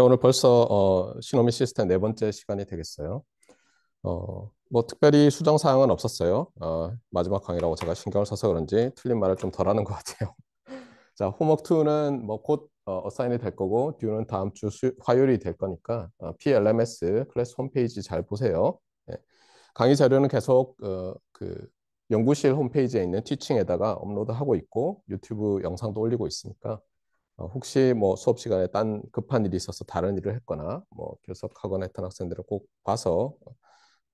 네, 오늘 벌써 어, 시노미 시스템 네 번째 시간이 되겠어요. 어, 뭐 특별히 수정 사항은 없었어요. 어, 마지막 강의라고 제가 신경을 써서 그런지 틀린 말을 좀 덜하는 것 같아요. 자, 홈워 2는 뭐곧 어사인이 될 거고 듀는 다음 주 수, 화요일이 될 거니까 어, PLMS 클래스 홈페이지 잘 보세요. 네. 강의 자료는 계속 어, 그 연구실 홈페이지에 있는 티칭에다가 업로드하고 있고 유튜브 영상도 올리고 있으니까 어, 혹시 뭐 수업 시간에 딴 급한 일이 있어서 다른 일을 했거나 뭐 결석하거나 했던 학생들을 꼭 봐서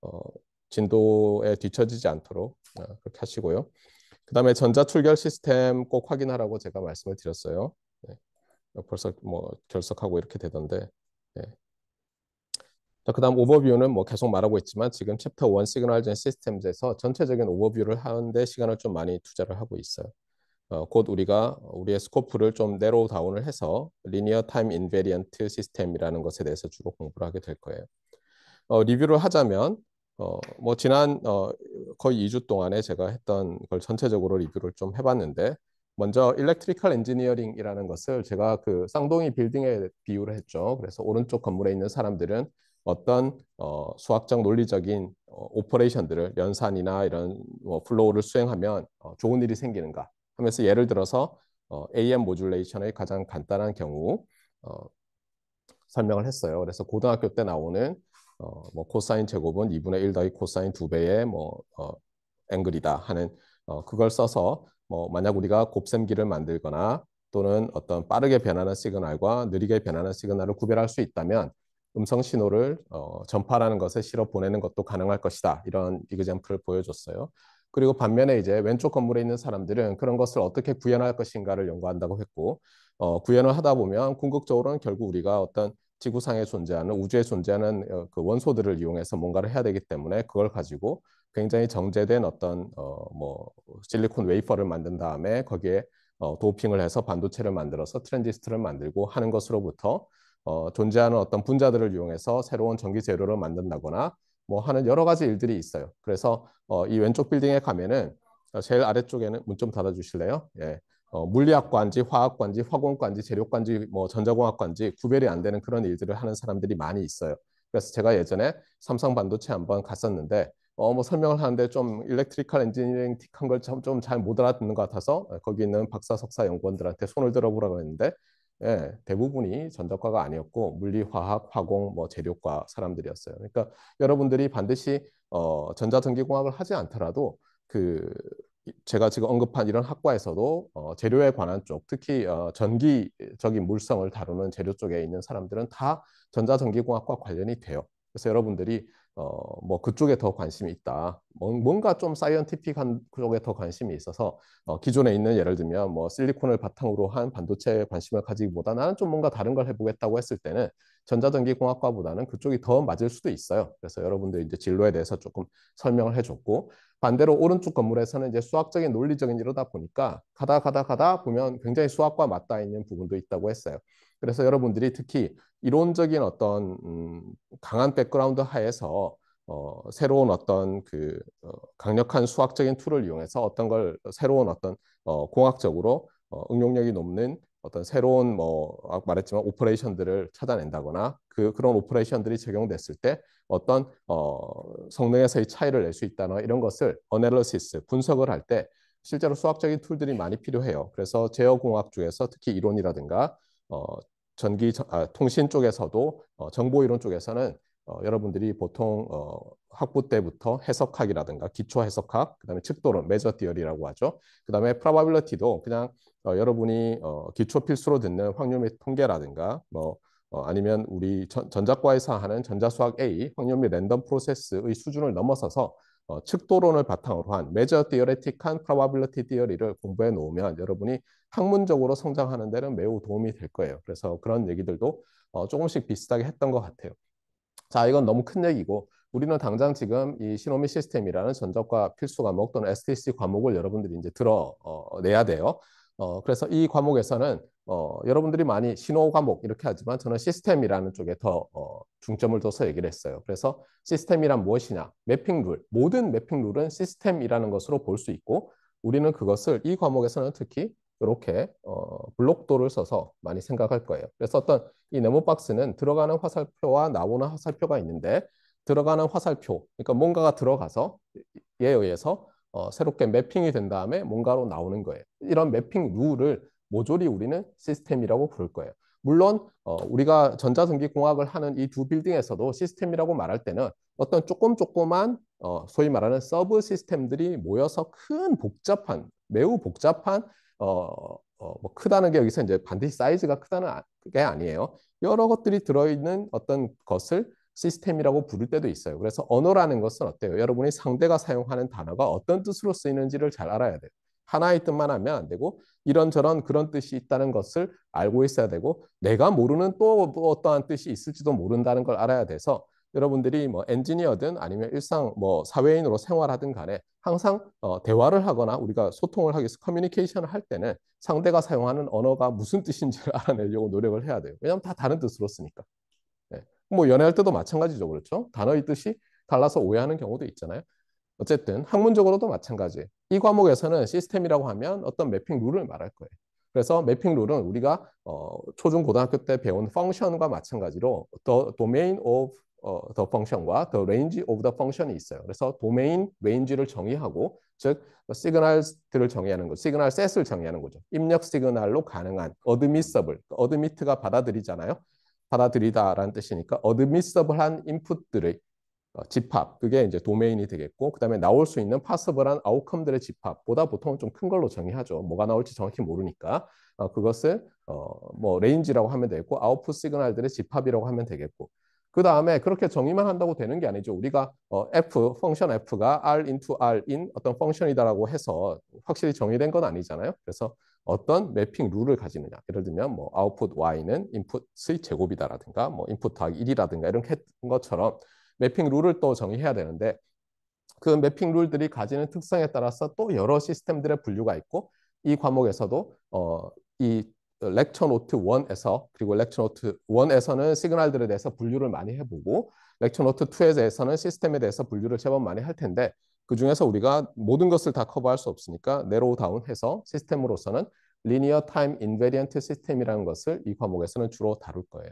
어, 진도에 뒤처지지 않도록 어, 그렇게 하시고요. 그 다음에 전자출결 시스템 꼭 확인하라고 제가 말씀을 드렸어요. 네. 벌써 뭐 결석하고 이렇게 되던데. 네. 자, 그 다음 오버뷰는 뭐 계속 말하고 있지만 지금 챕터 1 시그널 젠시스템에서 전체적인 오버뷰를 하는데 시간을 좀 많이 투자를 하고 있어요. 어, 곧 우리가 우리의 스코프를 좀 내로우 다운을 해서 리니어 타임 인베리언트 시스템이라는 것에 대해서 주로 공부를 하게 될 거예요. 어, 리뷰를 하자면 어, 뭐 지난 어, 거의 2주 동안에 제가 했던 걸 전체적으로 리뷰를 좀 해봤는데 먼저 일렉트리컬 엔지니어링이라는 것을 제가 그 쌍둥이 빌딩에 비유를 했죠. 그래서 오른쪽 건물에 있는 사람들은 어떤 어, 수학적 논리적인 어, 오퍼레이션들을 연산이나 이런 뭐 플로우를 수행하면 어, 좋은 일이 생기는가 하면서 예를 들어서 어, AM 모듈레이션의 가장 간단한 경우 어, 설명을 했어요. 그래서 고등학교 때 나오는 어, 뭐 코사인 제곱은 2분의 1더하 코사인 2배의 뭐 어, 앵글이다 하는 어, 그걸 써서 뭐 만약 우리가 곱셈기를 만들거나 또는 어떤 빠르게 변하는 시그널과 느리게 변하는 시그널을 구별할 수 있다면 음성 신호를 어, 전파라는 것에 실어 보내는 것도 가능할 것이다. 이런 이그젠플을 보여줬어요. 그리고 반면에 이제 왼쪽 건물에 있는 사람들은 그런 것을 어떻게 구현할 것인가를 연구한다고 했고 어, 구현을 하다 보면 궁극적으로는 결국 우리가 어떤 지구상에 존재하는 우주에 존재하는 어, 그 원소들을 이용해서 뭔가를 해야 되기 때문에 그걸 가지고 굉장히 정제된 어떤 어, 뭐 실리콘 웨이퍼를 만든 다음에 거기에 어, 도핑을 해서 반도체를 만들어서 트랜지스터를 만들고 하는 것으로부터 어, 존재하는 어떤 분자들을 이용해서 새로운 전기 재료를 만든다거나 뭐 하는 여러 가지 일들이 있어요. 그래서 어, 이 왼쪽 빌딩에 가면은 어, 제일 아래쪽에는 문 좀 닫아주실래요? 예. 어, 물리학관지화학관지화공관지재료관지뭐전자공학관지 구별이 안 되는 그런 일들을 하는 사람들이 많이 있어요. 그래서 제가 예전에 삼성 반도체 한번 갔었는데 어, 뭐 설명을 하는데 좀 일렉트리컬 엔지니어링틱한 걸좀 잘 못 알아듣는 것 같아서 어, 거기 있는 박사 석사 연구원들한테 손을 들어보라 그랬는데 예, 대부분이 전자과가 아니었고 물리, 화학, 화공, 뭐 재료과 사람들이었어요. 그러니까 여러분들이 반드시 어, 전자전기공학을 하지 않더라도 그 제가 지금 언급한 이런 학과에서도 어, 재료에 관한 쪽, 특히 어, 전기적인 물성을 다루는 재료 쪽에 있는 사람들은 다 전자전기공학과 관련이 돼요. 그래서 여러분들이 어, 뭐 그쪽에 더 관심이 있다. 뭔가 좀 사이언티픽한 쪽에 더 관심이 있어서 어, 기존에 있는 예를 들면 뭐 실리콘을 바탕으로 한 반도체에 관심을 가지기보다 나는 좀 뭔가 다른 걸 해보겠다고 했을 때는 전자전기공학과보다는 그쪽이 더 맞을 수도 있어요. 그래서 여러분들 이제 진로에 대해서 조금 설명을 해줬고 반대로 오른쪽 건물에서는 이제 수학적인 논리적인 이러다 보니까 가다 가다 가다 보면 굉장히 수학과 맞닿아 있는 부분도 있다고 했어요. 그래서 여러분들이 특히 이론적인 어떤 음, 강한 백그라운드 하에서 어, 새로운 어떤 그 어, 강력한 수학적인 툴을 이용해서 어떤 걸 새로운 어떤 어, 공학적으로 어, 응용력이 높는 어떤 새로운 뭐 아까 말했지만 오퍼레이션들을 찾아낸다거나 그 그런 오퍼레이션들이 적용됐을 때 어떤 어 성능에서의 차이를 낼 수 있다나 이런 것을 어널러시스 분석을 할 때 실제로 수학적인 툴들이 많이 필요해요. 그래서 제어 공학 중에서 특히 이론이라든가 어 전기 아, 통신 쪽에서도 어, 정보 이론 쪽에서는 어, 여러분들이 보통 어, 학부 때부터 해석학이라든가 기초 해석학, 그다음에 측도론 (메저 디어리라고 하죠. 그다음에 프라바빌러티도 그냥 어, 여러분이 어, 기초 필수로 듣는 확률 및 통계라든가 뭐 어, 아니면 우리 전, 전자과에서 하는 전자수학 A 확률 및 랜덤 프로세스의 수준을 넘어서서 어, 측도론을 바탕으로 한 메저 디어레틱한 프라바빌리티 디어리를 공부해 놓으면 여러분이 학문적으로 성장하는 데는 매우 도움이 될 거예요. 그래서 그런 얘기들도 어, 조금씩 비슷하게 했던 것 같아요. 자, 이건 너무 큰 얘기고 우리는 당장 지금 이 시노미 시스템이라는 전적과 필수 과목 또는 STC 과목을 여러분들이 이제 들어내야 어, 돼요. 어, 그래서 이 과목에서는 어, 여러분들이 많이 신호 과목 이렇게 하지만 저는 시스템이라는 쪽에 더 어, 중점을 둬서 얘기를 했어요. 그래서 시스템이란 무엇이냐? 매핑 룰. 모든 매핑 룰은 시스템이라는 것으로 볼 수 있고 우리는 그것을 이 과목에서는 특히 이렇게 어, 블록도를 써서 많이 생각할 거예요. 그래서 어떤 이 네모박스는 들어가는 화살표와 나오는 화살표가 있는데 들어가는 화살표, 그러니까 뭔가가 들어가서 얘에 의해서 어, 새롭게 매핑이 된 다음에 뭔가로 나오는 거예요. 이런 매핑 룰을 모조리 우리는 시스템이라고 부를 거예요. 물론 어, 우리가 전자전기공학을 하는 이 두 빌딩에서도 시스템이라고 말할 때는 어떤 조금 조그만 어, 소위 말하는 서브 시스템들이 모여서 큰 복잡한 매우 복잡한 어, 어, 뭐 크다는 게 여기서 이제 반드시 사이즈가 크다는 게 아니에요. 여러 것들이 들어있는 어떤 것을 시스템이라고 부를 때도 있어요. 그래서 언어라는 것은 어때요? 여러분이 상대가 사용하는 단어가 어떤 뜻으로 쓰이는지를 잘 알아야 돼요. 하나의 뜻만 하면 안 되고 이런저런 그런 뜻이 있다는 것을 알고 있어야 되고 내가 모르는 또 어떠한 뜻이 있을지도 모른다는 걸 알아야 돼서 여러분들이 뭐 엔지니어든 아니면 일상 뭐 사회인으로 생활하든 간에 항상 어, 대화를 하거나 우리가 소통을 하기 위해서 커뮤니케이션을 할 때는 상대가 사용하는 언어가 무슨 뜻인지를 알아내려고 노력을 해야 돼요. 왜냐하면 다 다른 뜻으로 쓰니까. 뭐 연애할 때도 마찬가지죠. 그렇죠? 단어의 뜻이 달라서 오해하는 경우도 있잖아요. 어쨌든 학문적으로도 마찬가지. 이 과목에서는 시스템이라고 하면 어떤 매핑 룰을 말할 거예요. 그래서 매핑 룰은 우리가 어, 초중 고등학교 때 배운 펑션과 마찬가지로 the domain of 어, the function과 the range of the function이 있어요. 그래서 domain, range를 정의하고 즉 시그널들을 정의하는 거, 시그널 셋을 정의하는 거죠. 입력 시그널로 가능한 admissible, admit가 받아들이잖아요. 받아들이다라는 뜻이니까 어드미서블한 인풋들의 어, 집합, 그게 이제 도메인이 되겠고 그 다음에 나올 수 있는 파서블한 아웃컴들의 집합보다 보통은 좀 큰 걸로 정의하죠. 뭐가 나올지 정확히 모르니까 어, 그것을 어, 뭐 레인지라고 하면 되겠고 아웃풋 시그널들의 집합이라고 하면 되겠고 그 다음에 그렇게 정의만 한다고 되는 게 아니죠. 우리가 어, f, 펑션 f가 r into r in 어떤 펑션이다라고 해서 확실히 정의된 건 아니잖아요. 그래서 어떤 매핑 룰을 가지느냐. 예를 들면 뭐아웃 t p u t y는 i n 의 제곱이다라든가 뭐 인풋 더하기 1이라든가 이런 것처럼 매핑 룰을 또 정의해야 되는데 그 매핑 룰들이 가지는 특성에 따라서 또 여러 시스템들의 분류가 있고 이 과목에서도 어, 이 렉처 노트 1에서 그리고 렉처 노트 1에서는 시그널들에 대해서 분류를 많이 해보고 렉처 노트 2에서는 시스템에 대해서 분류를 제법 많이 할 텐데 그중에서 우리가 모든 것을 다 커버할 수 없으니까 내로우 다운해서 시스템으로서는 리니어 타임 인베리언트 시스템이라는 것을 이 과목에서는 주로 다룰 거예요.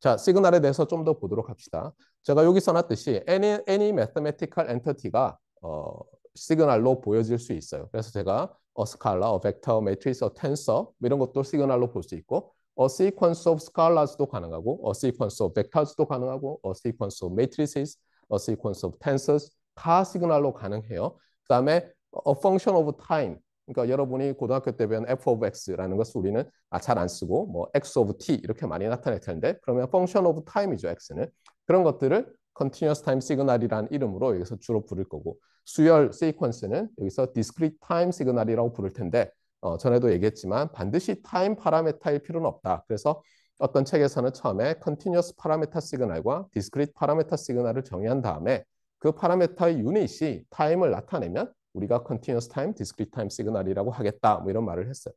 자, 시그널에 대해서 좀 더 보도록 합시다. 제가 여기 써놨듯이 any, any mathematical entity가 어, 시그널로 보여질 수 있어요. 그래서 제가 a scalar, a vector, matrix, a tensor 이런 것도 시그널로 볼 수 있고 a sequence of scalars도 가능하고 a sequence of vectors도 가능하고 a sequence of matrices, a sequence of tensors 가 시그널로 가능해요. 그다음에 a function of time. 그러니까 여러분이 고등학교 때 배운 f of x라는 것을 우리는 아, 잘안 쓰고 뭐 x of t 이렇게 많이 나타낼 텐데 그러면 function of time이죠 x는 그런 것들을 continuous time signal이라는 이름으로 여기서 주로 부를 거고 수열 sequence는 여기서 discrete time signal이라고 부를 텐데 어, 전에도 얘기했지만 반드시 time 파라메타일 필요는 없다. 그래서 어떤 책에서는 처음에 continuous 파라메타 시그널과 discrete 파라메타 시그널을 정의한 다음에 그 파라메타의 유닛이 타임을 나타내면 우리가 컨티 n 스 타임, 디스크리 t i m 시그널이라고 하겠다 뭐 이런 말을 했어요.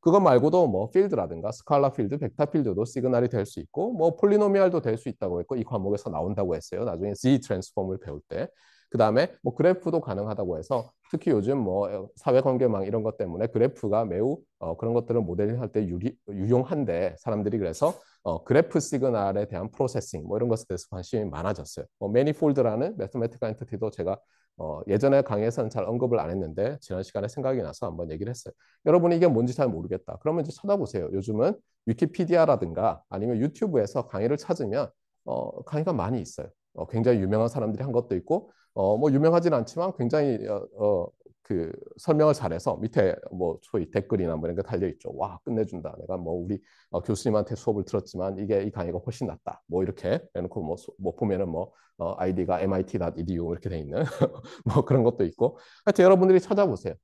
그거 말고도 뭐 필드라든가 스칼라 필드, 벡터 필드도 시그널이 될 수 있고 뭐 폴리노미알도 될 수 있다고 했고 이 과목에서 나온다고 했어요. 나중에 Z 트랜스폼을 배울 때. 그다음에 뭐 그래프도 가능하다고 해서 특히 요즘 뭐 사회관계망 이런 것 때문에 그래프가 매우 어 그런 것들을 모델링 할 때 유용한데 사람들이 그래서 어, 그래프 시그널에 대한 프로세싱 뭐 이런 것에 대해서 관심이 많아졌어요. 뭐 매니폴드라는 매스매틱 엔티티도 제가 어, 예전에 강의에서는 잘 언급을 안 했는데 지난 시간에 생각이 나서 한번 얘기를 했어요. 여러분이 이게 뭔지 잘 모르겠다. 그러면 이제 찾아보세요. 요즘은 위키피디아라든가 아니면 유튜브에서 강의를 찾으면 어, 강의가 많이 있어요. 어, 굉장히 유명한 사람들이 한 것도 있고 어, 뭐 유명하진 않지만 굉장히 어, 어그 설명을 잘해서 밑에 뭐 소위 댓글이나 뭐 이런 게 달려 있죠. 와 끝내준다. 내가 뭐 우리 어, 교수님한테 수업을 들었지만 이게 이 강의가 훨씬 낫다. 뭐 이렇게 해놓고 뭐, 뭐 보면은 뭐 어, 아이디가 mit.edu 이렇게 돼 있는 뭐 그런 것도 있고 하여튼 여러분들이 찾아보세요.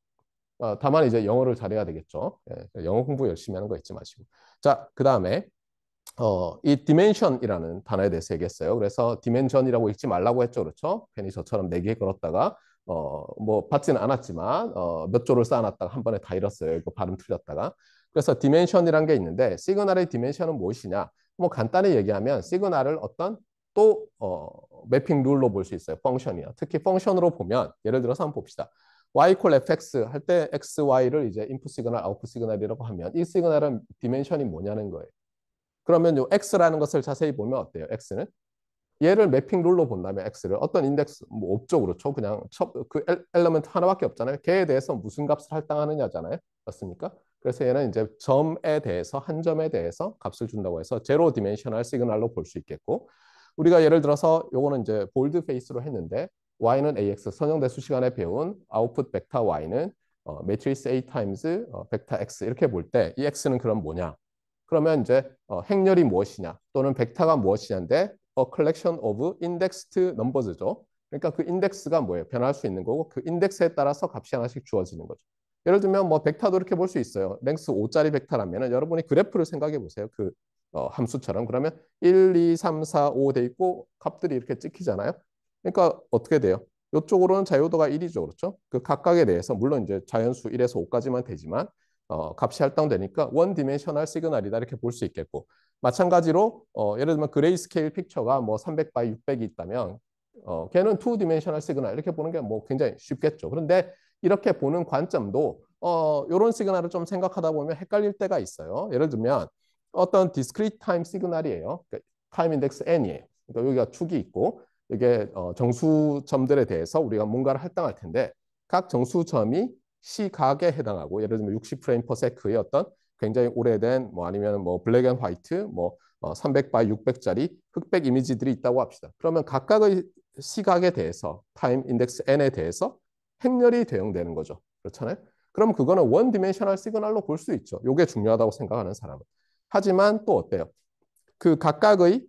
어, 다만 이제 영어를 잘해야 되겠죠. 예, 영어 공부 열심히 하는 거 잊지 마시고. 자, 그 다음에 어, 이 dimension이라는 단어에 대해서 얘기했어요. 그래서 dimension이라고 읽지 말라고 했죠. 그렇죠? 괜히 저처럼 네개 걸었다가 어, 뭐 받지는 않았지만 어, 몇 조를 쌓아놨다가 한 번에 다 잃었어요. 이거 발음 틀렸다가. 그래서 디멘션이란 게 있는데 시그널의 디멘션은 무엇이냐? 뭐 간단히 얘기하면 시그널을 어떤 또 어, 매핑 룰로 볼 수 있어요. 펑션이요. 특히 펑션으로 보면 예를 들어서 한번 봅시다. y 콜 fx 할 때 x, y를 이제 인풋 시그널, 아웃풋 시그널이라고 하면 이 시그널은 디멘션이 뭐냐는 거예요. 그러면 요 x라는 것을 자세히 보면 어때요? x는 얘를 매핑 룰로 본다면 x를 어떤 인덱스 뭐 업조 그렇죠 그냥 첫, 그 엘러먼트 하나밖에 없잖아요 걔에 대해서 무슨 값을 할당하느냐잖아요 맞습니까 그래서 얘는 이제 점에 대해서 한 점에 대해서 값을 준다고 해서 제로 디멘셔널 시그널로 볼 수 있겠고 우리가 예를 들어서 요거는 이제 볼드 페이스로 했는데 y는 ax 선형대수 시간에 배운 아웃풋 벡터 y는 어, 매트리스 a times 어, 벡터 x 이렇게 볼 때 이 x는 그럼 뭐냐 그러면 이제 어, 행렬이 무엇이냐 또는 벡터가 무엇이냐인데 a collection of indexed numbers죠. 그러니까 그 인덱스가 뭐예요? 변할수 있는 거고 그 인덱스에 따라서 값이 하나씩 주어지는 거죠. 예를 들면 뭐 벡터도 이렇게 볼 수 있어요. 랭스 5짜리 벡터라면 여러분이 그래프를 생각해 보세요. 그 어, 함수처럼 그러면 1, 2, 3, 4, 5 돼 있고 값들이 이렇게 찍히잖아요. 그러니까 어떻게 돼요? 이쪽으로는 자유도가 1이죠. 그렇죠? 그 각각에 대해서 물론 이제 자연수 1에서 5까지만 되지만 어, 값이 할당되니까 원 디멘셔널 시그널이다 이렇게 볼 수 있겠고 마찬가지로 어, 예를 들면 그레이스케일 픽처가 뭐 300바이 600이 있다면 어, 걔는 투 디멘셔널 시그널 이렇게 보는 게 뭐 굉장히 쉽겠죠. 그런데 이렇게 보는 관점도 이런 어, 시그널을 좀 생각하다 보면 헷갈릴 때가 있어요. 예를 들면 어떤 디스크리트 타임 시그널이에요. 그러니까 타임 인덱스 n이에요. 그러니까 여기가 축이 있고 이게 어, 정수점들에 대해서 우리가 뭔가를 할당할 텐데 각 정수점이 시각에 해당하고 예를 들면 60 프레임 퍼 세크의 어떤 굉장히 오래된 뭐 아니면 뭐 블랙 앤 화이트 뭐 300바이 어, 600짜리 흑백 이미지들이 있다고 합시다. 그러면 각각의 시각에 대해서 타임 인덱스 n에 대해서 행렬이 대응되는 거죠. 그렇잖아요. 그럼 그거는 원 디멘셔널 시그널로 볼 수 있죠. 이게 중요하다고 생각하는 사람은. 하지만 또 어때요? 그 각각의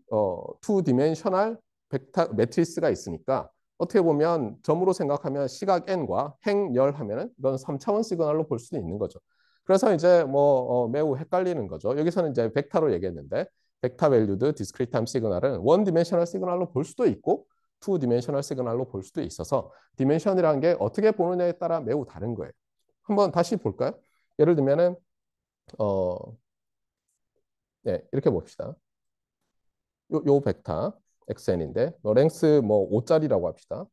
투 디멘셔널 벡터 매트리스가 있으니까 어떻게 보면 점으로 생각하면 시각 n과 행렬 하면은 이건 3차원 시그널로 볼 수도 있는 거죠. 그래서 이제 뭐 어, 매우 헷갈리는 거죠. 여기서는 이제 벡터로 얘기했는데 벡터 밸류드 디스크리트 타임 시그널은 원 디멘셔널 시그널로 볼 수도 있고 투 디멘셔널 시그널로 볼 수도 있어서 디멘션이라는 게 어떻게 보느냐에 따라 매우 다른 거예요. 한번 다시 볼까요? 예를 들면은 어 네, 이렇게 봅시다. 요, 요 벡터 xn인데 랭스 뭐 5짜리라고 뭐 합시다.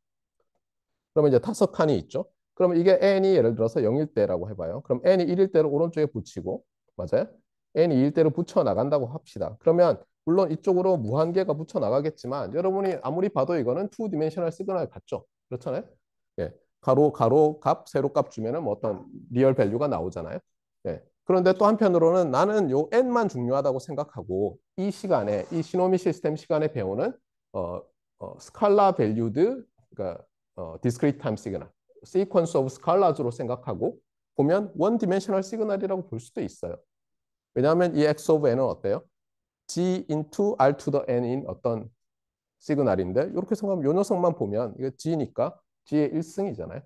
그러면 이제 다섯 칸이 있죠. 그러면 이게 n이 예를 들어서 0일 때라고 해봐요. 그럼 n이 1일 때로 오른쪽에 붙이고 맞아요? n이 2일 때를 붙여 나간다고 합시다. 그러면 물론 이쪽으로 무한계가 붙여 나가겠지만 여러분이 아무리 봐도 이거는 투 디멘셔널 시그널 같죠? 그렇잖아요? 예. 가로 가로 값 세로 값 주면은 뭐 어떤 리얼 밸류가 나오잖아요. 예. 그런데 또 한편으로는 나는 요 n만 중요하다고 생각하고 이 시간에 이 시노미 시스템 시간에 배우는 어, 어 스칼라 밸류드 그러니까 어 디스크리트 타임 시그널 sequence of s c a l a t 로 생각하고 보면 원 디멘셔널 시그널이라고 볼 수도 있어요. 왜냐하면 이 x of n은 어때요? g into r to the n인 어떤 시그널인데 이렇게 생각하면 이 녀석만 보면 이거 g니까 g의 1승이잖아요.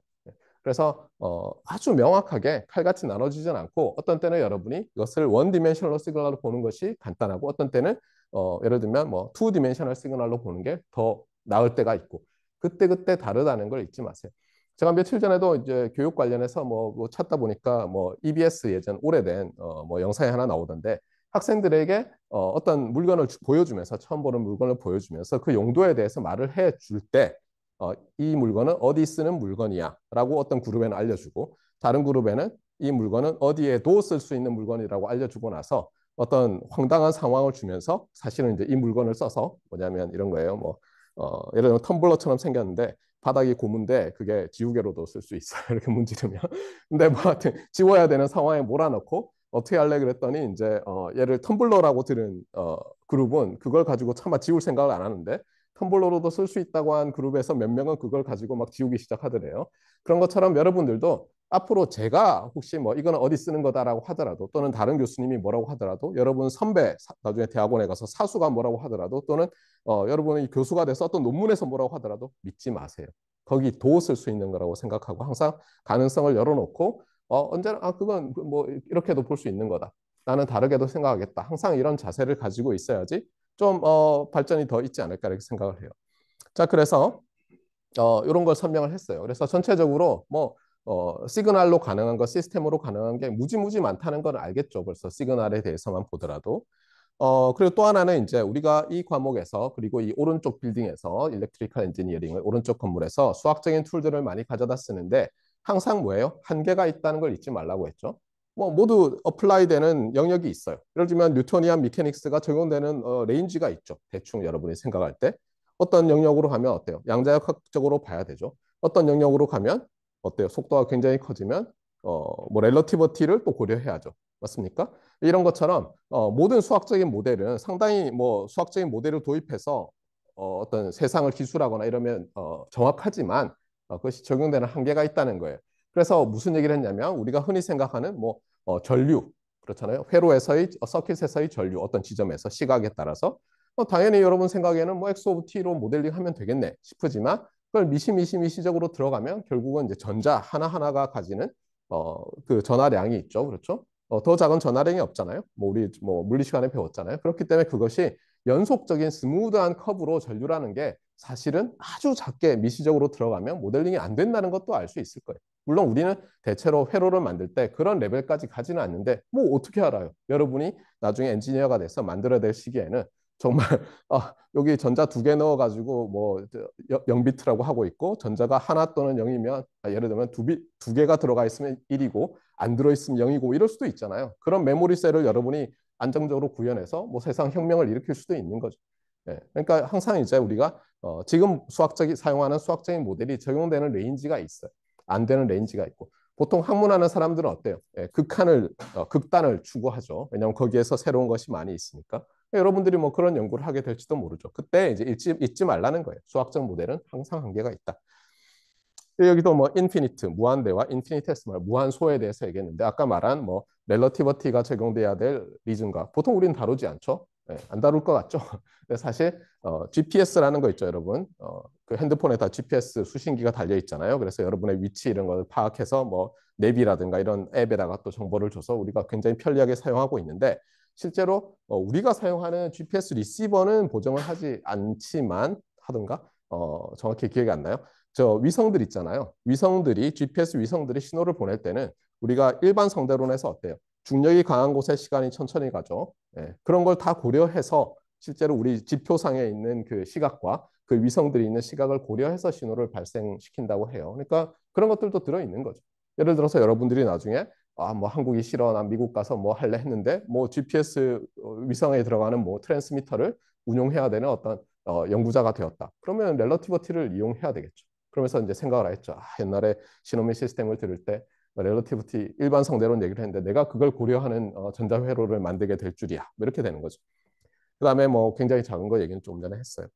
그래서 어, 아주 명확하게 칼같이 나눠지진 않고 어떤 때는 여러분이 이것을 원 디멘셔널 시그널로 보는 것이 간단하고 어떤 때는 어, 예를 들면 뭐투 디멘셔널 시그널로 보는 게 더 나을 때가 있고 그때그때 그때 다르다는 걸 잊지 마세요. 제가 며칠 전에도 이제 교육 관련해서 뭐, 뭐 찾다 보니까 뭐 EBS 예전 오래된 어, 뭐 영상이 하나 나오던데 학생들에게 어, 어떤 물건을 주, 보여주면서 처음 보는 물건을 보여주면서 그 용도에 대해서 말을 해줄때 어, 이 물건은 어디 쓰는 물건이야라고 어떤 그룹에는 알려주고 다른 그룹에는 이 물건은 어디에도 쓸 수 있는 물건이라고 알려주고 나서 어떤 황당한 상황을 주면서 사실은 이제 이 물건을 써서 뭐냐면 이런 거예요. 뭐 어, 예를 들면 텀블러처럼 생겼는데 바닥이 고문데 그게 지우개로도 쓸 수 있어요. 이렇게 문지르면. 근데 뭐 하여튼 지워야 되는 상황에 몰아넣고 어떻게 할래 그랬더니 이제 어, 얘를 텀블러라고 들은 어, 그룹은 그걸 가지고 차마 지울 생각을 안 하는데 텀블러로도 쓸 수 있다고 한 그룹에서 몇 명은 그걸 가지고 막 지우기 시작하더래요. 그런 것처럼 여러분들도 앞으로 제가 혹시 뭐이건 어디 쓰는 거다라고 하더라도 또는 다른 교수님이 뭐라고 하더라도 여러분 선배 나중에 대학원에 가서 사수가 뭐라고 하더라도 또는 어, 여러분이 교수가 돼서 어떤 논문에서 뭐라고 하더라도 믿지 마세요. 거기 도쓸수 있는 거라고 생각하고 항상 가능성을 열어놓고 어, 언제나 아 그건 그 뭐 이렇게도 볼 수 있는 거다. 나는 다르게도 생각하겠다. 항상 이런 자세를 가지고 있어야지 좀 어, 발전이 더 있지 않을까 이렇게 생각을 해요. 자 그래서 어, 이런 걸 설명을 했어요. 그래서 전체적으로 뭐 어, 시그널로 가능한 것, 시스템으로 가능한 게 무지무지 많다는 건 알겠죠. 벌써 시그널에 대해서만 보더라도. 어, 그리고 또 하나는 이제 우리가 이 과목에서 그리고 이 오른쪽 빌딩에서 일렉트리컬 엔지니어링을 오른쪽 건물에서 수학적인 툴들을 많이 가져다 쓰는데 항상 뭐예요? 한계가 있다는 걸 잊지 말라고 했죠. 뭐 모두 어플라이 되는 영역이 있어요. 예를 들면 뉴토니안 미케닉스가 적용되는 어, 레인지가 있죠. 대충 여러분이 생각할 때 어떤 영역으로 가면 어때요? 양자역학적으로 봐야 되죠. 어떤 영역으로 가면 어때요? 속도가 굉장히 커지면 어, 뭐 렐러티버티를 또 고려해야죠. 맞습니까? 이런 것처럼 어, 모든 수학적인 모델은 상당히 뭐 수학적인 모델을 도입해서 어, 어떤 세상을 기술하거나 이러면 어, 정확하지만 어, 그것이 적용되는 한계가 있다는 거예요. 그래서 무슨 얘기를 했냐면 우리가 흔히 생각하는 뭐 어, 전류 그렇잖아요. 회로에서의 어, 서킷에서의 전류 어떤 지점에서 시각에 따라서 어, 당연히 여러분 생각에는 뭐 x of t로 모델링 하면 되겠네 싶으지만 그걸 미시미시미시적으로 들어가면 결국은 이제 전자 하나하나가 가지는 어, 그전화량이 있죠. 그렇죠? 어, 더 작은 전화량이 없잖아요. 뭐 우리 뭐 물리 시간에 배웠잖아요. 그렇기 때문에 그것이 연속적인 스무드한 커브로 전류라는 게 사실은 아주 작게 미시적으로 들어가면 모델링이 안 된다는 것도 알 수 있을 거예요. 물론 우리는 대체로 회로를 만들 때 그런 레벨까지 가지는 않는데 뭐 어떻게 알아요? 여러분이 나중에 엔지니어가 돼서 만들어야 될 시기에는 정말 아, 여기 전자 두 개 넣어가지고 뭐 0비트라고 하고 있고 전자가 하나 또는 0이면 아, 예를 들면 두, 비, 두 개가 들어가 있으면 1이고 안 들어있으면 0이고 이럴 수도 있잖아요. 그런 메모리 셀을 여러분이 안정적으로 구현해서 뭐 세상 혁명을 일으킬 수도 있는 거죠. 예, 그러니까 항상 이제 우리가 어, 지금 수학적인 사용하는 수학적인 모델이 적용되는 레인지가 있어요. 안 되는 레인지가 있고 보통 학문하는 사람들은 어때요? 예, 극한을 어, 극단을 추구하죠. 왜냐하면 거기에서 새로운 것이 많이 있으니까. 여러분들이 뭐 그런 연구를 하게 될지도 모르죠. 그때 이제 잊지, 잊지 말라는 거예요. 수학적 모델은 항상 한계가 있다. 그 여기도 뭐 인피니트 무한대와 인피니테스말 무한소에 대해서 얘기했는데 아까 말한 뭐 렐러티버티가 적용돼야 될 리즌과 보통 우리는 다루지 않죠. 네, 안 다룰 것 같죠. 근데 사실 어, GPS라는 거 있죠, 여러분. 어, 그 핸드폰에 다 GPS 수신기가 달려 있잖아요. 그래서 여러분의 위치 이런 걸 파악해서 뭐 내비라든가 이런 앱에다가 또 정보를 줘서 우리가 굉장히 편리하게 사용하고 있는데 실제로 어, 우리가 사용하는 GPS 리시버는 보정을 하지 않지만 하던가 어, 정확히 기억이 안 나요. 저 위성들 있잖아요. 위성들이 GPS 위성들이 신호를 보낼 때는 우리가 일반 성대론에서 어때요? 중력이 강한 곳에 시간이 천천히 가죠. 예, 그런 걸 다 고려해서 실제로 우리 지표상에 있는 그 시각과 그 위성들이 있는 시각을 고려해서 신호를 발생시킨다고 해요. 그러니까 그런 것들도 들어있는 거죠. 예를 들어서 여러분들이 나중에 아, 뭐 한국이 싫어, 난 미국 가서 뭐 할래 했는데, 뭐 GPS 어, 위성에 들어가는 뭐 트랜스미터를 운용해야 되는 어떤 어, 연구자가 되었다. 그러면 렐러티버티를 이용해야 되겠죠. 그러면서 이제 생각을 했죠. 아, 옛날에 시노미 시스템을 들을 때 렐러티브티 일반 성대론 얘기를 했는데 내가 그걸 고려하는 어, 전자회로를 만들게 될 줄이야. 뭐 이렇게 되는 거죠. 그다음에 뭐 굉장히 작은 거 얘기는 좀 전에 했어요.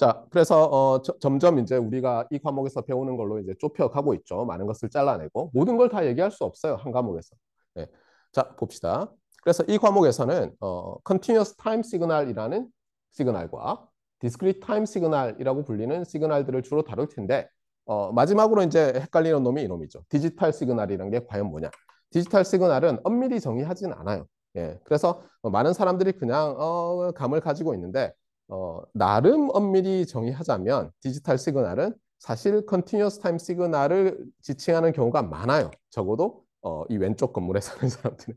자, 그래서 어, 저, 점점 이제 우리가 이 과목에서 배우는 걸로 이제 좁혀가고 있죠. 많은 것을 잘라내고 모든 걸 다 얘기할 수 없어요. 한 과목에서. 네. 자, 봅시다. 그래서 이 과목에서는 어, continuous time signal이라는 시그널과 discrete time signal이라고 불리는 시그널들을 주로 다룰 텐데 어, 마지막으로 이제 헷갈리는 놈이 이놈이죠. 디지털 시그널이란 게 과연 뭐냐. 디지털 시그널은 엄밀히 정의하진 않아요. 예, 그래서 많은 사람들이 그냥 어, 감을 가지고 있는데 어, 나름 엄밀히 정의하자면 디지털 시그널은 사실 컨티뉴어스 타임 시그널을 지칭하는 경우가 많아요. 적어도 어, 이 왼쪽 건물에 사는 사람들은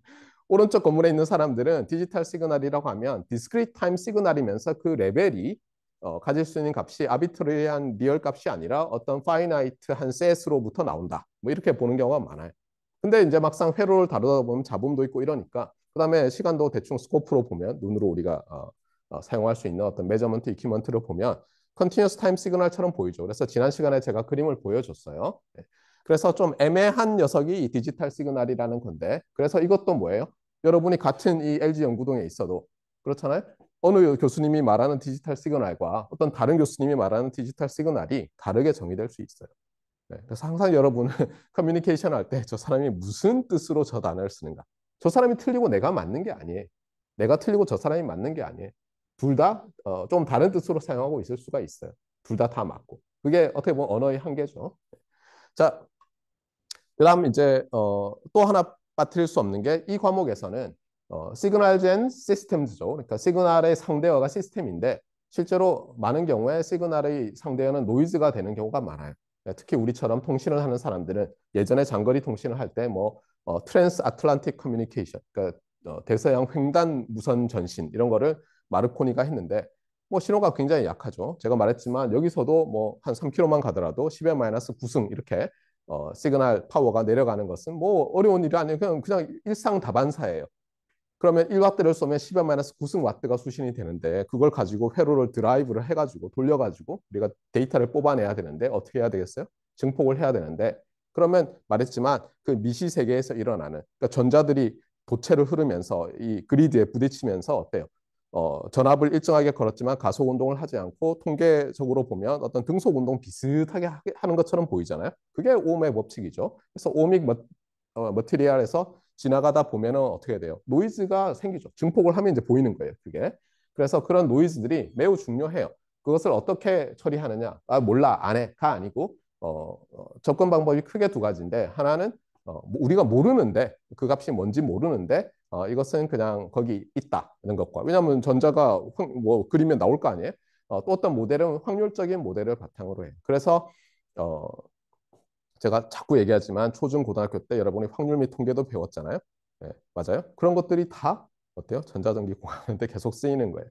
오른쪽 건물에 있는 사람들은 디지털 시그널이라고 하면 디스크리트 타임 시그널이면서 그 레벨이 어, 가질 수 있는 값이 아비트리한 리얼 값이 아니라 어떤 파이나이트한 셋으로부터 나온다. 뭐 이렇게 보는 경우가 많아요. 근데 이제 막상 회로를 다루다 보면 잡음도 있고 이러니까 그다음에 시간도 대충 스코프로 보면 눈으로 우리가 어, 어, 사용할 수 있는 어떤 메저먼트, 이퀴먼트를 보면 continuous time s i g n a l 처럼 보이죠. 그래서 지난 시간에 제가 그림을 보여줬어요. 네. 그래서 좀 애매한 녀석이 디지털 시그널이라는 건데 그래서 이것도 뭐예요? 여러분이 같은 이 LG 연구동에 있어도 그렇잖아요. 어느 교수님이 말하는 디지털 시그널과 어떤 다른 교수님이 말하는 디지털 시그널이 다르게 정의될 수 있어요. 네. 그래서 항상 여러분은 커뮤니케이션 할 때 저 사람이 무슨 뜻으로 저 단어를 쓰는가. 저 사람이 틀리고 내가 맞는 게 아니에요. 내가 틀리고 저 사람이 맞는 게 아니에요. 둘다좀 어, 다른 뜻으로 사용하고 있을 수가 있어요. 둘 다다 다 맞고. 그게 어떻게 보면 언어의 한계죠. 자, 그다음 이제 어, 또 하나 빠뜨릴 수 없는 게 이 과목에서는 어, 시그널 젠 시스템즈죠. 그러니까 시그널의 상대어가 시스템인데 실제로 많은 경우에 시그널의 상대어는 노이즈가 되는 경우가 많아요. 그러니까 특히 우리처럼 통신을 하는 사람들은 예전에 장거리 통신을 할 때뭐 트랜스 아틀란틱 커뮤니케이션, 그러니까 어, 대서양 횡단 무선 전신 이런 거를 마르코니가 했는데 뭐 신호가 굉장히 약하죠. 제가 말했지만 여기서도 뭐 한 3km만 가더라도 10의 마이너스 9승 이렇게 어, 시그널 파워가 내려가는 것은 뭐 어려운 일이 아니에요. 그냥, 그냥 일상 다반사예요. 그러면 1와트를 쏘면 10의 마이너스 9승 와트가 수신이 되는데 그걸 가지고 회로를 드라이브를 해가지고 돌려가지고 우리가 데이터를 뽑아내야 되는데 어떻게 해야 되겠어요? 증폭을 해야 되는데 그러면 말했지만 그 미시 세계에서 일어나는 그러니까 전자들이 도체를 흐르면서 이 그리드에 부딪히면서 어때요? 어, 전압을 일정하게 걸었지만 가속 운동을 하지 않고 통계적으로 보면 어떤 등속 운동 비슷하게 하는 것처럼 보이잖아요. 그게 오음의 법칙이죠. 그래서 오믹 머, 어, 머티리얼에서 지나가다 보면은 어떻게 돼요? 노이즈가 생기죠. 증폭을 하면 이제 보이는 거예요. 그게. 그래서 그런 노이즈들이 매우 중요해요. 그것을 어떻게 처리하느냐? 아 몰라 안 해가 아니고 어, 어, 접근 방법이 크게 두 가지인데 하나는 어, 뭐 우리가 모르는데 그 값이 뭔지 모르는데 어, 이것은 그냥 거기 있다 이런 것과 왜냐하면 전자가 뭐 그리면 나올 거 아니에요. 어, 또 어떤 모델은 확률적인 모델을 바탕으로 해. 그래서 어, 제가 자꾸 얘기하지만 초중 고등학교 때 여러분이 확률 및 통계도 배웠잖아요. 네, 맞아요. 그런 것들이 다 어때요? 전자전기공학인데 계속 쓰이는 거예요.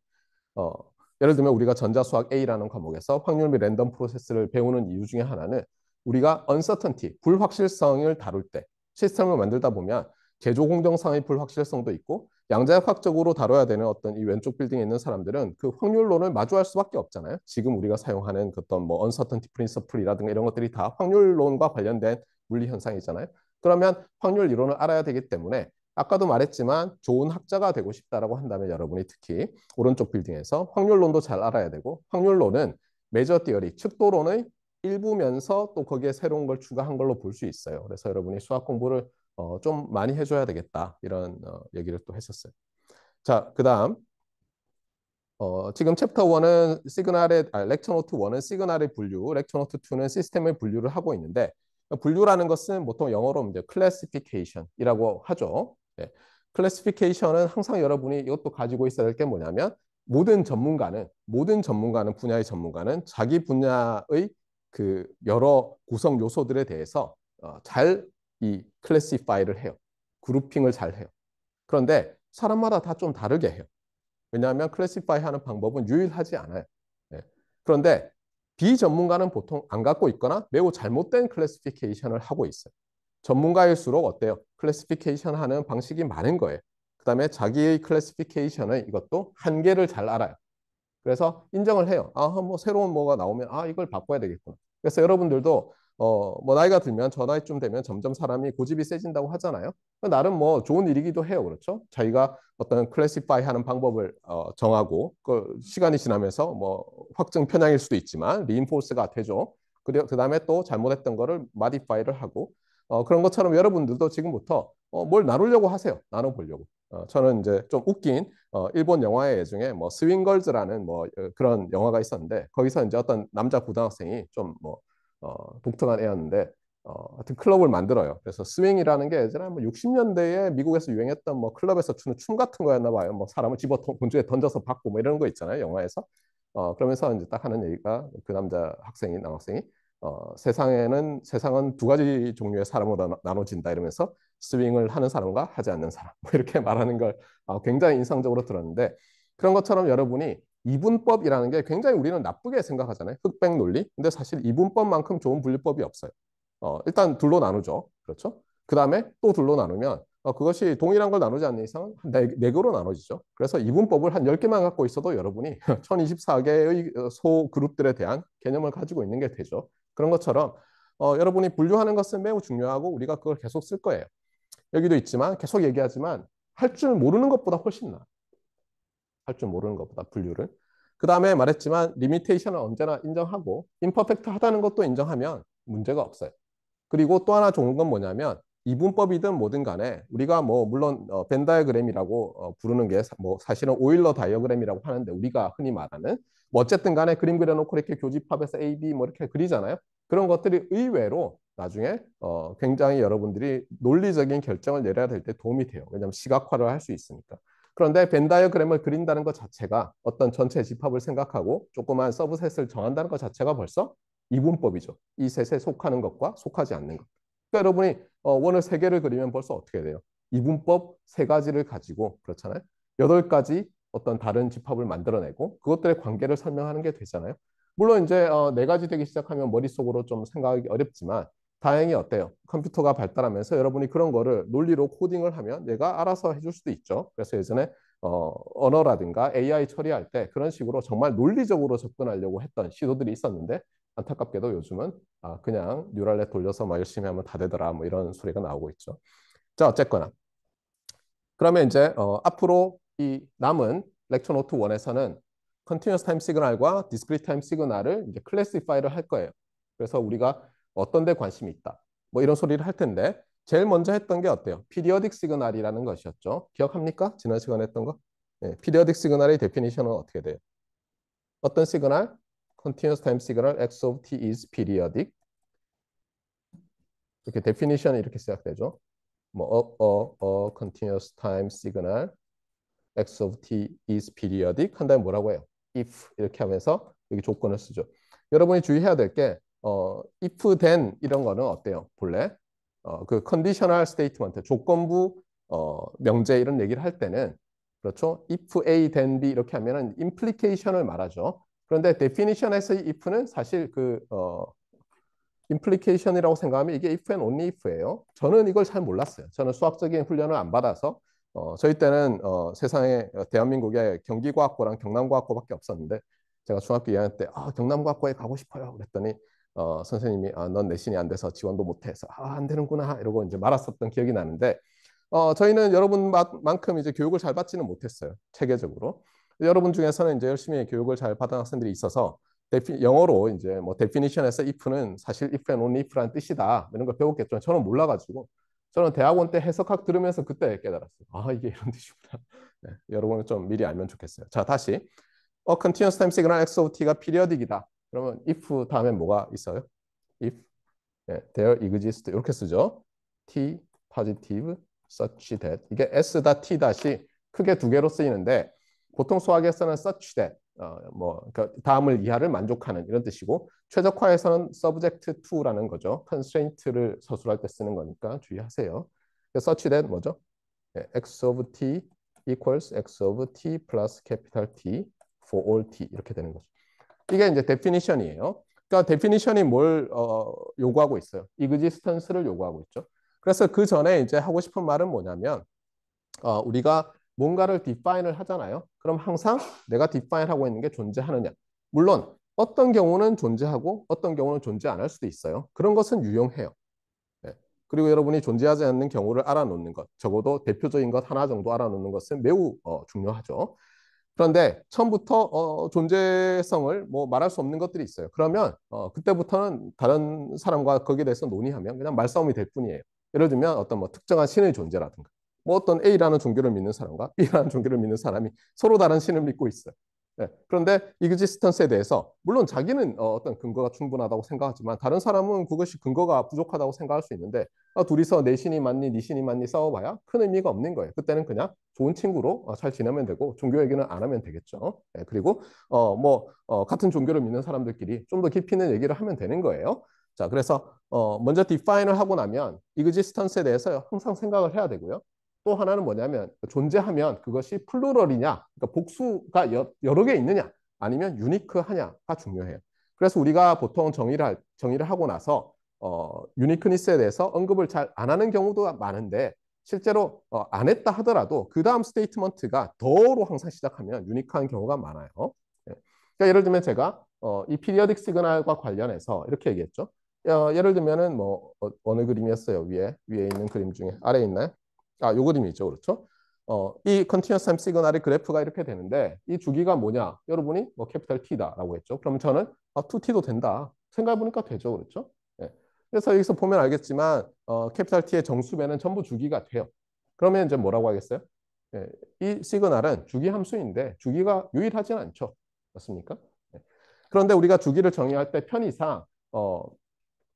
어, 예를 들면 우리가 전자수학 A라는 과목에서 확률 및 랜덤 프로세스를 배우는 이유 중에 하나는 우리가 언서턴티, 불확실성을 다룰 때 시스템을 만들다 보면 개조 공정 상위풀 확실성도 있고 양자역학적으로 다뤄야 되는 어떤 이 왼쪽 빌딩에 있는 사람들은 그 확률론을 마주할 수밖에 없잖아요. 지금 우리가 사용하는 그 어떤 뭐언서턴 e 프린 a i 이라든가 이런 것들이 다 확률론과 관련된 물리 현상이잖아요. 그러면 확률 이론을 알아야 되기 때문에 아까도 말했지만 좋은 학자가 되고 싶다라고 한다면 여러분이 특히 오른쪽 빌딩에서 확률론도 잘 알아야 되고 확률론은 메저 띠어리, 측도론의 일부면서 또 거기에 새로운 걸 추가한 걸로 볼 수 있어요. 그래서 여러분이 수학 공부를 어, 좀 많이 해줘야 되겠다 이런 어, 얘기를 또 했었어요. 자, 그다음 어, 지금 챕터 1은 시그널의 아, 렉처 노트 1은 시그널의 분류, 렉처 노트 2는 시스템의 분류를 하고 있는데 분류라는 것은 보통 영어로 이제 클래시피케이션이라고 하죠. 네. 예. 클래시피케이션은 항상 여러분이 이것도 가지고 있어야 될 게 뭐냐면 모든 전문가는 모든 전문가는 분야의 전문가는 자기 분야의 그 여러 구성 요소들에 대해서 어, 잘이 클래시파이를 해요. 그룹핑을 잘 해요. 그런데 사람마다 다 좀 다르게 해요. 왜냐하면 클래시파이 하는 방법은 유일하지 않아요. 네. 그런데 비전문가는 보통 안 갖고 있거나 매우 잘못된 클래시피케이션을 하고 있어요. 전문가일수록 어때요? 클래시피케이션 하는 방식이 많은 거예요. 그 다음에 자기의 클래시피케이션은 이것도 한계를 잘 알아요. 그래서 인정을 해요. 아, 뭐 새로운 뭐가 나오면 아, 이걸 바꿔야 되겠구나. 그래서 여러분들도 어, 뭐 나이가 들면 저 나이쯤 되면 점점 사람이 고집이 세진다고 하잖아요. 그 나름 뭐 좋은 일이기도 해요. 그렇죠? 자기가 어떤 클래시파이 하는 방법을 어, 정하고 그 시간이 지나면서 뭐 확증 편향일 수도 있지만 리인포스가 되죠. 그리고 그다음에 또 잘못했던 거를 마디파이를 하고 어, 그런 것처럼 여러분들도 지금부터 어, 뭘 나누려고 하세요. 나눠 보려고. 어, 저는 이제 좀 웃긴 어, 일본 영화의 중에 뭐 스윙걸즈라는 뭐 어, 그런 영화가 있었는데 거기서 이제 어떤 남자 고등학생이 좀뭐 어, 독특한 애였는데 어, 하여튼 클럽을 만들어요. 그래서 스윙이라는 게 예전에 뭐 60년대에 미국에서 유행했던 뭐 클럽에서 추는 춤 같은 거였나 봐요. 뭐 사람을 집어 본주에 던져서 받고 뭐 이런 거 있잖아요. 영화에서. 어, 그러면서 이제 딱 하는 얘기가 그 남자 학생이 남학생이 어, 세상에는 세상은 두 가지 종류의 사람으로 나눠진다 이러면서 스윙을 하는 사람과 하지 않는 사람 뭐 이렇게 말하는 걸 어, 굉장히 인상적으로 들었는데 그런 것처럼 여러분이 이분법이라는 게 굉장히 우리는 나쁘게 생각하잖아요. 흑백 논리. 근데 사실 이분법만큼 좋은 분류법이 없어요. 어, 일단 둘로 나누죠. 그렇죠? 그 다음에 또 둘로 나누면 어, 그것이 동일한 걸 나누지 않는 이상 네, 네 개로 나눠지죠. 그래서 이분법을 한 열개만 갖고 있어도 여러분이 1024개의 어, 소 그룹들에 대한 개념을 가지고 있는 게 되죠. 그런 것처럼 어, 여러분이 분류하는 것은 매우 중요하고 우리가 그걸 계속 쓸 거예요. 여기도 있지만 계속 얘기하지만 할 줄 모르는 것보다 훨씬 나아. 요 할줄 모르는 것보다 분류를. 그 다음에 말했지만 리미테이션을 언제나 인정하고 임퍼펙트하다는 것도 인정하면 문제가 없어요. 그리고 또 하나 좋은 건 뭐냐면 이분법이든 뭐든 간에 우리가 뭐 물론 어, 벤 다이어그램이라고 어, 부르는 게 뭐 사실은 오일러 다이어그램이라고 하는데 우리가 흔히 말하는 뭐 어쨌든 간에 그림 그려놓고 이렇게 교집합에서 A, B 뭐 이렇게 그리잖아요. 그런 것들이 의외로 나중에 어, 굉장히 여러분들이 논리적인 결정을 내려야 될 때 도움이 돼요. 왜냐하면 시각화를 할 수 있으니까. 그런데 벤 다이어그램을 그린다는 것 자체가 어떤 전체 집합을 생각하고 조그만 서브셋을 정한다는 것 자체가 벌써 이분법이죠. 이 셋에 속하는 것과 속하지 않는 것. 그러니까 여러분이 어, 원을 세 개를 그리면 벌써 어떻게 돼요? 이분법 세 가지를 가지고 그렇잖아요. 여덟 가지 어떤 다른 집합을 만들어내고 그것들의 관계를 설명하는 게 되잖아요. 물론 이제 어, 네 가지 되기 시작하면 머릿속으로 좀 생각하기 어렵지만 다행히 어때요? 컴퓨터가 발달하면서 여러분이 그런 거를 논리로 코딩을 하면 얘가 알아서 해줄 수도 있죠. 그래서 예전에 어, 언어라든가 AI 처리할 때 그런 식으로 정말 논리적으로 접근하려고 했던 시도들이 있었는데 안타깝게도 요즘은 아, 그냥 뉴랄렛 돌려서 막 뭐 열심히 하면 다 되더라 뭐 이런 소리가 나오고 있죠. 자 어쨌거나 그러면 이제 어, 앞으로 이 남은 렉처 노트 1에서는 컨티뉴어스 타임 시그널과 디스크리트 타임 시그널을 이제 클래시파이를 할 거예요. 그래서 우리가 어떤 데 관심이 있다. 뭐 이런 소리를 할 텐데 제일 먼저 했던 게 어때요? 피리어딕 시그널이라는 것이었죠. 기억합니까? 지난 시간에 했던 거? 네, 피리어딕 시그널의 데피니션은 어떻게 돼요? 어떤 시그널? Continuous time signal x of t is periodic. 이렇게 데피니션이 이렇게 시작되죠. 뭐 a, a, a continuous time signal x of t is periodic 한 다음에 뭐라고 해요? if 이렇게 하면서 여기 조건을 쓰죠. 여러분이 주의해야 될게 어, if then 이런 거는 어때요? 본래 어, 그 컨디셔널 스테이트먼트 조건부 어, 명제 이런 얘기를 할 때는 그렇죠? if A then B 이렇게 하면은 implication을 말하죠. 그런데 d e f i n i t i o n 에서 if는 사실 그 어, implication이라고 생각하면 이게 if and only if예요. 저는 이걸 잘 몰랐어요. 저는 수학적인 훈련을 안 받아서 어, 저희 때는 어, 세상에 대한민국에 경기과학고랑 경남과학고밖에 없었는데 제가 중학교 2학년 때 아, 경남과학고에 가고 싶어요. 그랬더니 어, 선생님이 아, 넌 내신이 안 돼서 지원도 못해서 아, 안 되는구나 이러고 이제 말았었던 기억이 나는데 어, 저희는 여러분만큼 이제 교육을 잘 받지는 못했어요 체계적으로 여러분 중에서는 이제 열심히 교육을 잘 받은 학생들이 있어서 영어로 이제 뭐 definition에서 if는 사실 if and only if라는 뜻이다 이런 걸 배웠겠죠 저는 몰라가지고 저는 대학원 때 해석학 들으면서 그때 깨달았어요 아 이게 이런 뜻이구나 네, 여러분은 좀 미리 알면 좋겠어요 자 다시 어 continuous time signal x of t가 periodic이다 그러면 if 다음에 뭐가 있어요? if 네, there exists 이렇게 쓰죠. t positive such that 이게 s 다 t 다시 크게 두 개로 쓰이는데 보통 수학에서는 such that 어, 뭐 그 다음을 이하를 만족하는 이런 뜻이고 최적화에서는 subject to라는 거죠. constraint를 서술할 때 쓰는 거니까 주의하세요. such that 뭐죠? 네, x of t equals x of t plus capital T for all t 이렇게 되는 거죠. 이게 이제 데피니션이에요. 그러니까 데피니션이 뭘 어, 요구하고 있어요. 이그지스턴스를 요구하고 있죠. 그래서 그 전에 이제 하고 싶은 말은 뭐냐면 어, 우리가 뭔가를 디파인을 하잖아요. 그럼 항상 내가 디파인하고 있는 게 존재하느냐. 물론 어떤 경우는 존재하고 어떤 경우는 존재 안 할 수도 있어요. 그런 것은 유용해요. 네. 그리고 여러분이 존재하지 않는 경우를 알아놓는 것, 적어도 대표적인 것 하나 정도 알아놓는 것은 매우 어, 중요하죠. 그런데 처음부터 어, 존재성을 뭐 말할 수 없는 것들이 있어요. 그러면 어, 그때부터는 다른 사람과 거기에 대해서 논의하면 그냥 말싸움이 될 뿐이에요. 예를 들면 어떤 뭐 특정한 신의 존재라든가 뭐 어떤 A라는 종교를 믿는 사람과 B라는 종교를 믿는 사람이 서로 다른 신을 믿고 있어요. 네. 그런데 이그지스턴스에 대해서 물론 자기는 어, 어떤 근거가 충분하다고 생각하지만 다른 사람은 그것이 근거가 부족하다고 생각할 수 있는데 아, 둘이서 내 신이 맞니 네 신이 맞니 싸워봐야 큰 의미가 없는 거예요. 그때는 그냥 좋은 친구로 어, 잘 지내면 되고 종교 얘기는 안 하면 되겠죠. 네. 그리고 어, 뭐 어, 같은 종교를 믿는 사람들끼리 좀 더 깊이 있는 얘기를 하면 되는 거예요. 자, 그래서 어, 먼저 디파인을 하고 나면 이그지스턴스에 대해서 항상 생각을 해야 되고요. 또 하나는 뭐냐면 존재하면 그것이 플루럴이냐, 그러니까 복수가 여, 여러 개 있느냐, 아니면 유니크하냐가 중요해요. 그래서 우리가 보통 정의를, 할, 정의를 하고 나서 어, 유니크니스에 대해서 언급을 잘 안 하는 경우도 많은데 실제로 어, 안 했다 하더라도 그 다음 스테이트먼트가 더로 항상 시작하면 유니크한 경우가 많아요. 예. 그러니까 예를 들면 제가 어, 이 피리어딕 시그널과 관련해서 이렇게 얘기했죠. 어, 예를 들면은 뭐 어, 어느 그림이었어요 위에 위에 있는 그림 중에 아래 에 있나요? 아, 요 그림이 있죠. 그렇죠? 어, 이 컨티뉴스 타임 시그널의 그래프가 이렇게 되는데 이 주기가 뭐냐? 여러분이 뭐 캐피탈 T다라고 했죠. 그럼 저는 아, 2T도 된다. 생각해보니까 되죠. 그렇죠? 예. 그래서 여기서 보면 알겠지만 어, 캐피탈 T의 정수배는 전부 주기가 돼요. 그러면 이제 뭐라고 하겠어요? 예. 이 시그널은 주기 함수인데 주기가 유일하진 않죠. 맞습니까? 예. 그런데 우리가 주기를 정의할 때 편의상 어,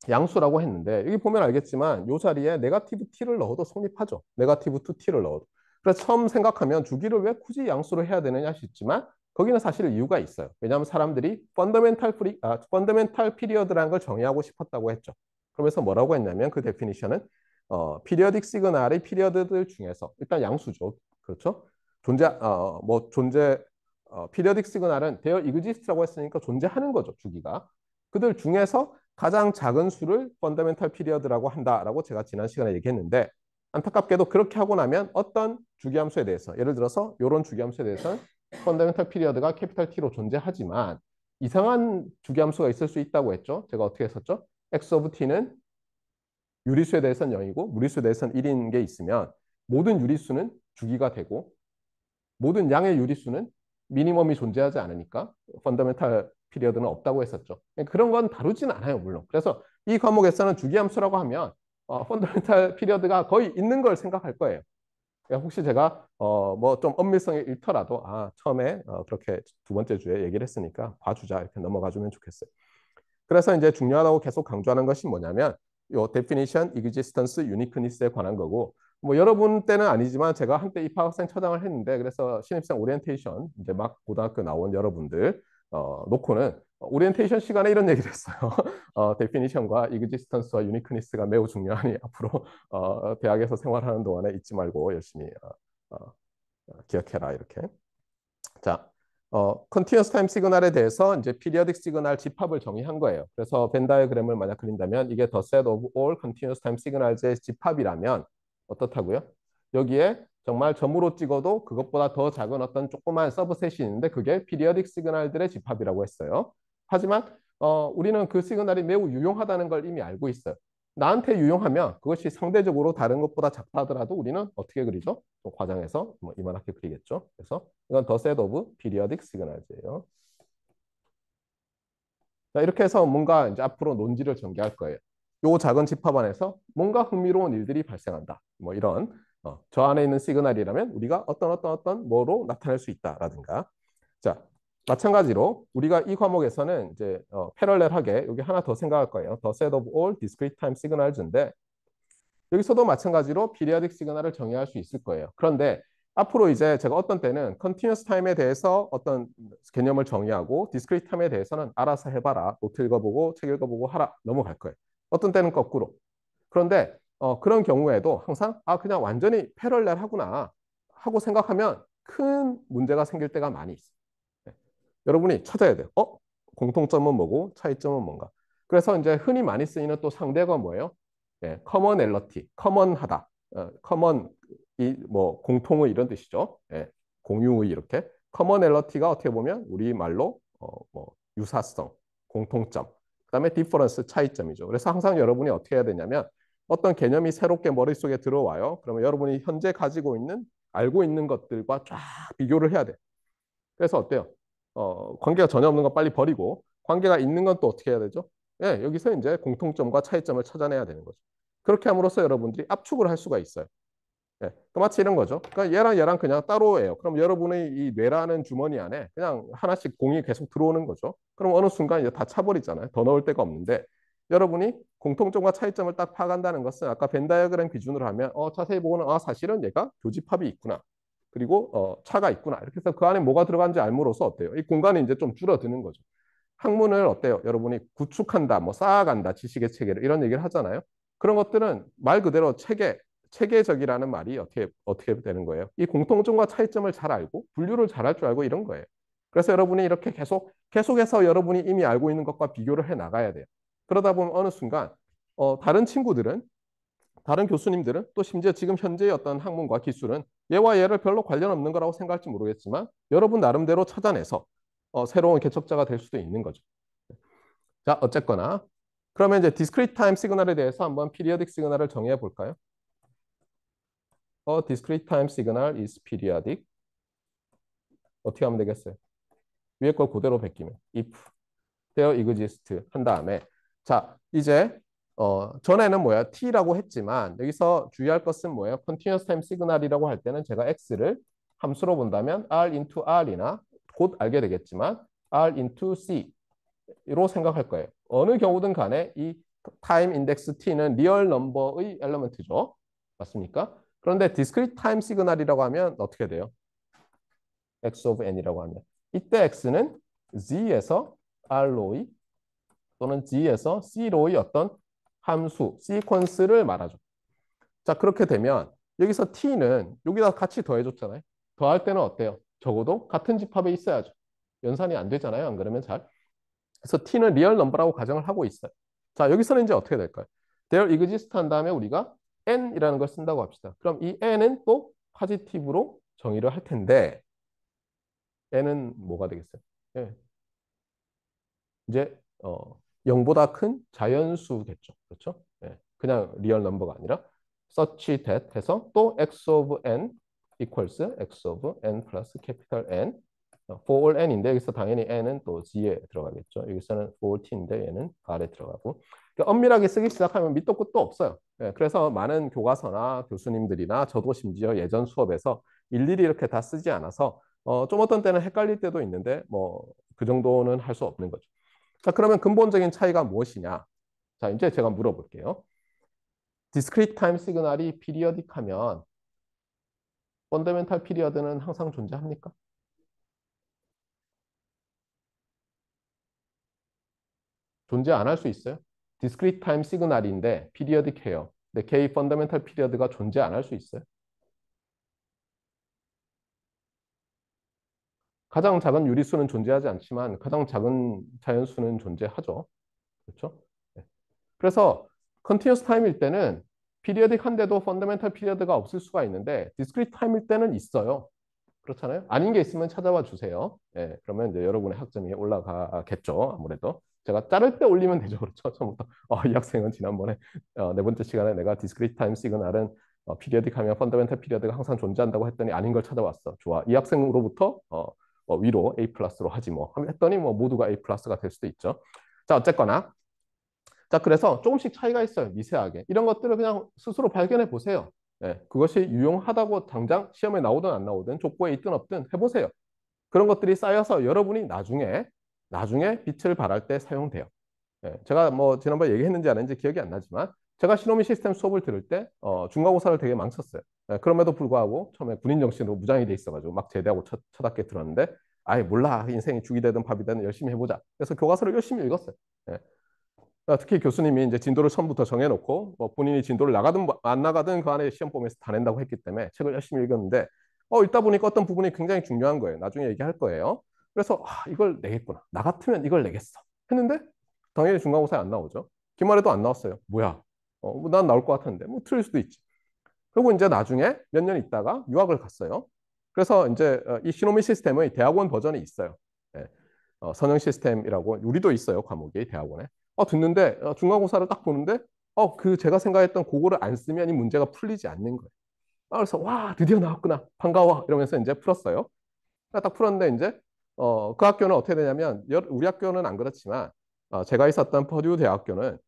양수라고 했는데 여기 보면 알겠지만 이 자리에 네가티브 t를 넣어도 성립하죠. 네가티브 2t를 넣어도. 그래서 처음 생각하면 주기를 왜 굳이 양수로 해야 되느냐 싶지만 거기는 사실 이유가 있어요. 왜냐하면 사람들이 펀더멘탈 프리 아 펀더멘탈 피리어드라는 걸 정의하고 싶었다고 했죠. 그러면서 뭐라고 했냐면 그 데피니션은 어 피리어딕 시그널의 피리어드들 중에서 일단 양수죠. 그렇죠? 존재 어뭐 존재 어 피리어딕 시그널은 대어 이그지스트라고 했으니까 존재하는 거죠, 주기가. 그들 중에서 가장 작은 수를 펀더멘탈 피리어드라고 한다라고 제가 지난 시간에 얘기했는데 안타깝게도 그렇게 하고 나면 어떤 주기함수에 대해서 예를 들어서 이런 주기함수에 대해서는 펀더멘탈 피리어드가 캐피탈 T로 존재하지만 이상한 주기함수가 있을 수 있다고 했죠. 제가 어떻게 했었죠? x of t는 유리수에 대해서는 0이고 무리수에 대해서는 1인 게 있으면 모든 유리수는 주기가 되고 모든 양의 유리수는 미니멈이 존재하지 않으니까 펀더멘탈 피리어드는 없다고 했었죠. 그런 건 다루진 않아요, 물론. 그래서 이 과목에서는 주기함수라고 하면 어, 펀더멘탈 피리어드가 거의 있는 걸 생각할 거예요. 그러니까 혹시 제가 어, 뭐좀 엄밀성이 잃더라도 아 처음에 어, 그렇게 두 번째 주에 얘기를 했으니까 봐주자 이렇게 넘어가주면 좋겠어요. 그래서 이제 중요하다고 계속 강조하는 것이 뭐냐면 요 definition, existence, uniqueness에 관한 거고 뭐 여러분 때는 아니지만 제가 한때 입학생 처장을 했는데 그래서 신입생 오리엔테이션 이제 막 고등학교 나온 여러분들 어, 놓고는 오리엔테이션 시간에 이런 얘기를 했어요. 어, 데피니션과 이그지스턴스와 유니크니스가 매우 중요하니 앞으로 어, 대학에서 생활하는 동안에 잊지 말고 열심히 어, 어 기억해라 이렇게. 자, 어, 컨티뉴스 타임 시그널에 대해서 이제 피리어딕 시그널 집합을 정의한 거예요. 그래서 벤 다이어그램을 만약 그린다면 이게 the set of all continuous time signals의 집합이라면 어떻다고요? 여기에 정말 점으로 찍어도 그것보다 더 작은 어떤 조그만 서브셋이 있는데 그게 피리어딕 시그널들의 집합이라고 했어요. 하지만 어, 우리는 그 시그널이 매우 유용하다는 걸 이미 알고 있어요. 나한테 유용하면 그것이 상대적으로 다른 것보다 작다 더라도 우리는 어떻게 그리죠? 좀 과장해서 뭐 이만하게 그리겠죠. 그래서 이건 더 셋 오브 피리어딕 시그널 d i 예요 자, 이렇게 해서 뭔가 이제 앞으로 논지를 전개할 거예요. 요 작은 집합 안에서 뭔가 흥미로운 일들이 발생한다. 뭐 이런 어, 저 안에 있는 시그널이라면 우리가 어떤 어떤 어떤 뭐로 나타낼 수 있다라든가. 자, 마찬가지로 우리가 이 과목에서는 이제 어, 패럴렐하게 여기 하나 더 생각할 거예요. The set of all discrete time signals인데 여기서도 마찬가지로 periodic 시그널을 정의할 수 있을 거예요. 그런데 앞으로 이제 제가 어떤 때는 continuous time에 대해서 어떤 개념을 정의하고 discrete time에 대해서는 알아서 해봐라. 노트 읽어보고 책 읽어보고 하라. 넘어갈 거예요. 어떤 때는 거꾸로. 그런데 어, 그런 경우에도 항상 아 그냥 완전히 패럴렐하구나 하고 생각하면 큰 문제가 생길 때가 많이 있어요. 네. 여러분이 찾아야 돼요. 어? 공통점은 뭐고 차이점은 뭔가. 그래서 이제 흔히 많이 쓰이는 또 상대가 뭐예요? 예, 커먼엘러티, 커먼하다, 커먼 이뭐 공통의 이런 뜻이죠. 예, 공유의 이렇게 커먼엘러티가 어떻게 보면 우리 말로 어, 뭐 유사성, 공통점, 그다음에 디퍼런스 차이점이죠. 그래서 항상 여러분이 어떻게 해야 되냐면 어떤 개념이 새롭게 머릿속에 들어와요. 그러면 여러분이 현재 가지고 있는 알고 있는 것들과 쫙 비교를 해야 돼. 그래서 어때요? 어, 관계가 전혀 없는 건 빨리 버리고 관계가 있는 건 또 어떻게 해야 되죠? 예, 여기서 이제 공통점과 차이점을 찾아내야 되는 거죠. 그렇게 함으로써 여러분들이 압축을 할 수가 있어요. 예, 또 그 마치 이런 거죠. 그러니까 얘랑 얘랑 그냥 따로예요. 그럼 여러분의 이 뇌라는 주머니 안에 그냥 하나씩 공이 계속 들어오는 거죠. 그럼 어느 순간 이제 다 차버리잖아요. 더 넣을 데가 없는데 여러분이 공통점과 차이점을 딱 파악한다는 것은 아까 벤다이어그램 기준으로 하면 어 자세히 보고는 아 사실은 얘가 교집합이 있구나 그리고 어 차가 있구나 이렇게 해서 그 안에 뭐가 들어간지 알므로써 어때요 이 공간이 이제 좀 줄어드는 거죠 학문을 어때요 여러분이 구축한다 뭐 쌓아간다 지식의 체계를 이런 얘기를 하잖아요 그런 것들은 말 그대로 체계 체계적이라는 말이 어떻게 어떻게 되는 거예요 이 공통점과 차이점을 잘 알고 분류를 잘 할 줄 알고 이런 거예요 그래서 여러분이 이렇게 계속 계속해서 여러분이 이미 알고 있는 것과 비교를 해 나가야 돼요 그러다 보면 어느 순간 어, 다른 친구들은 다른 교수님들은 또 심지어 지금 현재의 어떤 학문과 기술은 얘와 얘를 별로 관련 없는 거라고 생각할지 모르겠지만 여러분 나름대로 찾아내서 어, 새로운 개척자가 될 수도 있는 거죠. 자 어쨌거나 그러면 이제 디스크리트 타임 시그널에 대해서 한번 피리어딕 시그널을 정의해 볼까요? 어, discrete time s i is periodic. 어떻게 하면 되겠어요? 위에 걸 그대로 베끼면 if there exists 한 다음에 자, 이제 어, 전에는 뭐야? t라고 했지만 여기서 주의할 것은 뭐예요? continuous time signal이라고 할 때는 제가 x를 함수로 본다면 r into r이나 곧 알게 되겠지만 r into c로 생각할 거예요. 어느 경우든 간에 이 time index t는 리얼 넘버의 엘러먼트죠. 맞습니까? 그런데 discrete time signal이라고 하면 어떻게 돼요? x of n이라고 하면 이때 x는 z에서 r로의 또는 G에서 C로의 어떤 함수, 시퀀스를 말하죠. 자, 그렇게 되면 여기서 T는 여기다 같이 더해줬잖아요. 더할 때는 어때요? 적어도 같은 집합에 있어야죠. 연산이 안 되잖아요. 안 그러면 잘. 그래서 T는 리얼 넘버라고 가정을 하고 있어요. 자, 여기서는 이제 어떻게 될까요? There exist 한 다음에 우리가 N이라는 걸 쓴다고 합시다. 그럼 이 N은 또 파지티브로 정의를 할 텐데 N은 뭐가 되겠어요? 예. 이제 어, 0보다큰 자연수겠죠. 그렇죠? 예. 그냥 리얼 넘버가 아니라 such that 해서 또 x of n equals x of n plus capital N 어, for all n인데 여기서 당연히 n은 또 g에 들어가겠죠. 여기서는 f o t인데 얘는 r에 들어가고 그러니까 엄밀하게 쓰기 시작하면 밑도 끝도 없어요. 예, 그래서 많은 교과서나 교수님들이나 저도 심지어 예전 수업에서 일일이 이렇게 다 쓰지 않아서 어, 좀 어떤 때는 헷갈릴 때도 있는데 뭐 그 정도는 할 수 없는 거죠. 자, 그러면 근본적인 차이가 무엇이냐? 자, 이제 제가 물어볼게요. 디스크리트 타임 시그널이 피리어딕하면 펀더멘탈 피리어드는 항상 존재합니까? 존재 안 할 수 있어요? 디스크리트 타임 시그널인데 피리어딕해요. 근데 K 펀더멘탈 피리어드가 존재 안 할 수 있어요? 가장 작은 유리수는 존재하지 않지만 가장 작은 자연수는 존재하죠. 그렇죠? 네. 그래서 컨티뉴스 타임일 때는 피리어딕 한데도 펀더멘탈 피리어드가 없을 수가 있는데 디스크리트 타임일 때는 있어요. 그렇잖아요. 아닌 게 있으면 찾아와 주세요. 예, 그러면 이제 여러분의 학점이 올라가겠죠. 아무래도 제가 자를 때 올리면 되죠. 그렇죠. 처음부터 어, 이 학생은 지난번에 어, 네 번째 시간에 내가 디스크리트 타임 시그널은 어, 피리어딕 하면 펀더멘탈 피리어드가 항상 존재한다고 했더니 아닌 걸 찾아왔어. 좋아. 이 학생으로부터 어, 뭐 위로 A 플러스로 하지 뭐 했더니 뭐 모두가 A 플러스가 될 수도 있죠. 자 어쨌거나 자 그래서 조금씩 차이가 있어요 미세하게 이런 것들을 그냥 스스로 발견해 보세요. 예, 그것이 유용하다고 당장 시험에 나오든 안 나오든 족보에 있든 없든 해보세요. 그런 것들이 쌓여서 여러분이 나중에 나중에 빛을 발할 때 사용돼요. 예, 제가 뭐 지난번에 얘기했는지 안 했는지 기억이 안 나지만 제가 시노미 시스템 수업을 들을 때 어, 중간고사를 되게 망쳤어요. 네, 그럼에도 불구하고 처음에 군인 정신으로 무장이 돼 있어가지고 막 제대하고 첫, 첫학기 들었는데 아예 몰라 인생이 죽이 되든 밥이 되든 열심히 해보자. 그래서 교과서를 열심히 읽었어요. 네. 아, 특히 교수님이 이제 진도를 처음부터 정해놓고 뭐 본인이 진도를 나가든 뭐 안 나가든 그 안에 시험 보면서다 낸다고 했기 때문에 책을 열심히 읽었는데 어 읽다 보니까 어떤 부분이 굉장히 중요한 거예요. 나중에 얘기할 거예요. 그래서 아, 이걸 내겠구나. 나 같으면 이걸 내겠어. 했는데 당연히 중간고사에 안 나오죠. 기말에도 안 나왔어요. 뭐야? 어, 뭐 난 나올 것같은데뭐 틀릴 수도 있지. 그리고 이제 나중에 몇 년 있다가 유학을 갔어요. 그래서 이제 어, 이 시노미 시스템의 대학원 버전이 있어요. 예. 어, 선형 시스템이라고 우리도 있어요 과목이 대학원에. 어, 듣는데 어, 중간고사를 딱 보는데 어, 그 제가 생각했던 그거를 안 쓰면 이 문제가 풀리지 않는 거예요. 아, 그래서 와 드디어 나왔구나 반가워 이러면서 이제 풀었어요. 딱 풀었는데 이제 어, 그 학교는 어떻게 되냐면 우리 학교는 안 그렇지만 어, 제가 있었던 퍼듀 대학교는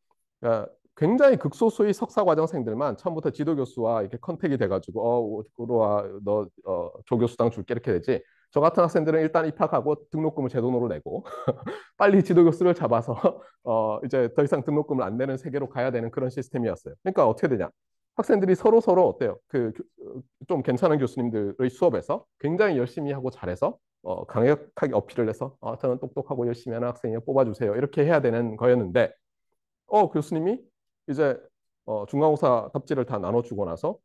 어, 굉장히 극소수의 석사과정생들만 처음부터 지도교수와 이렇게 컨택이 돼가지고 어우어와너 어, 어 조교수당 줄게 이렇게 되지 저 같은 학생들은 일단 입학하고 등록금을 제돈으로 내고 빨리 지도교수를 잡아서 어 이제 더 이상 등록금을 안 내는 세계로 가야 되는 그런 시스템이었어요. 그러니까 어떻게 되냐? 학생들이 서로 서로 어때요? 그좀 어, 괜찮은 교수님들의 수업에서 굉장히 열심히 하고 잘해서 어 강력하게 어필을 해서 어, 저는 똑똑하고 열심히 하는 학생이요 뽑아주세요 이렇게 해야 되는 거였는데 어 교수님이 이제 어, 중간고사 답지를 다 나눠주고 나서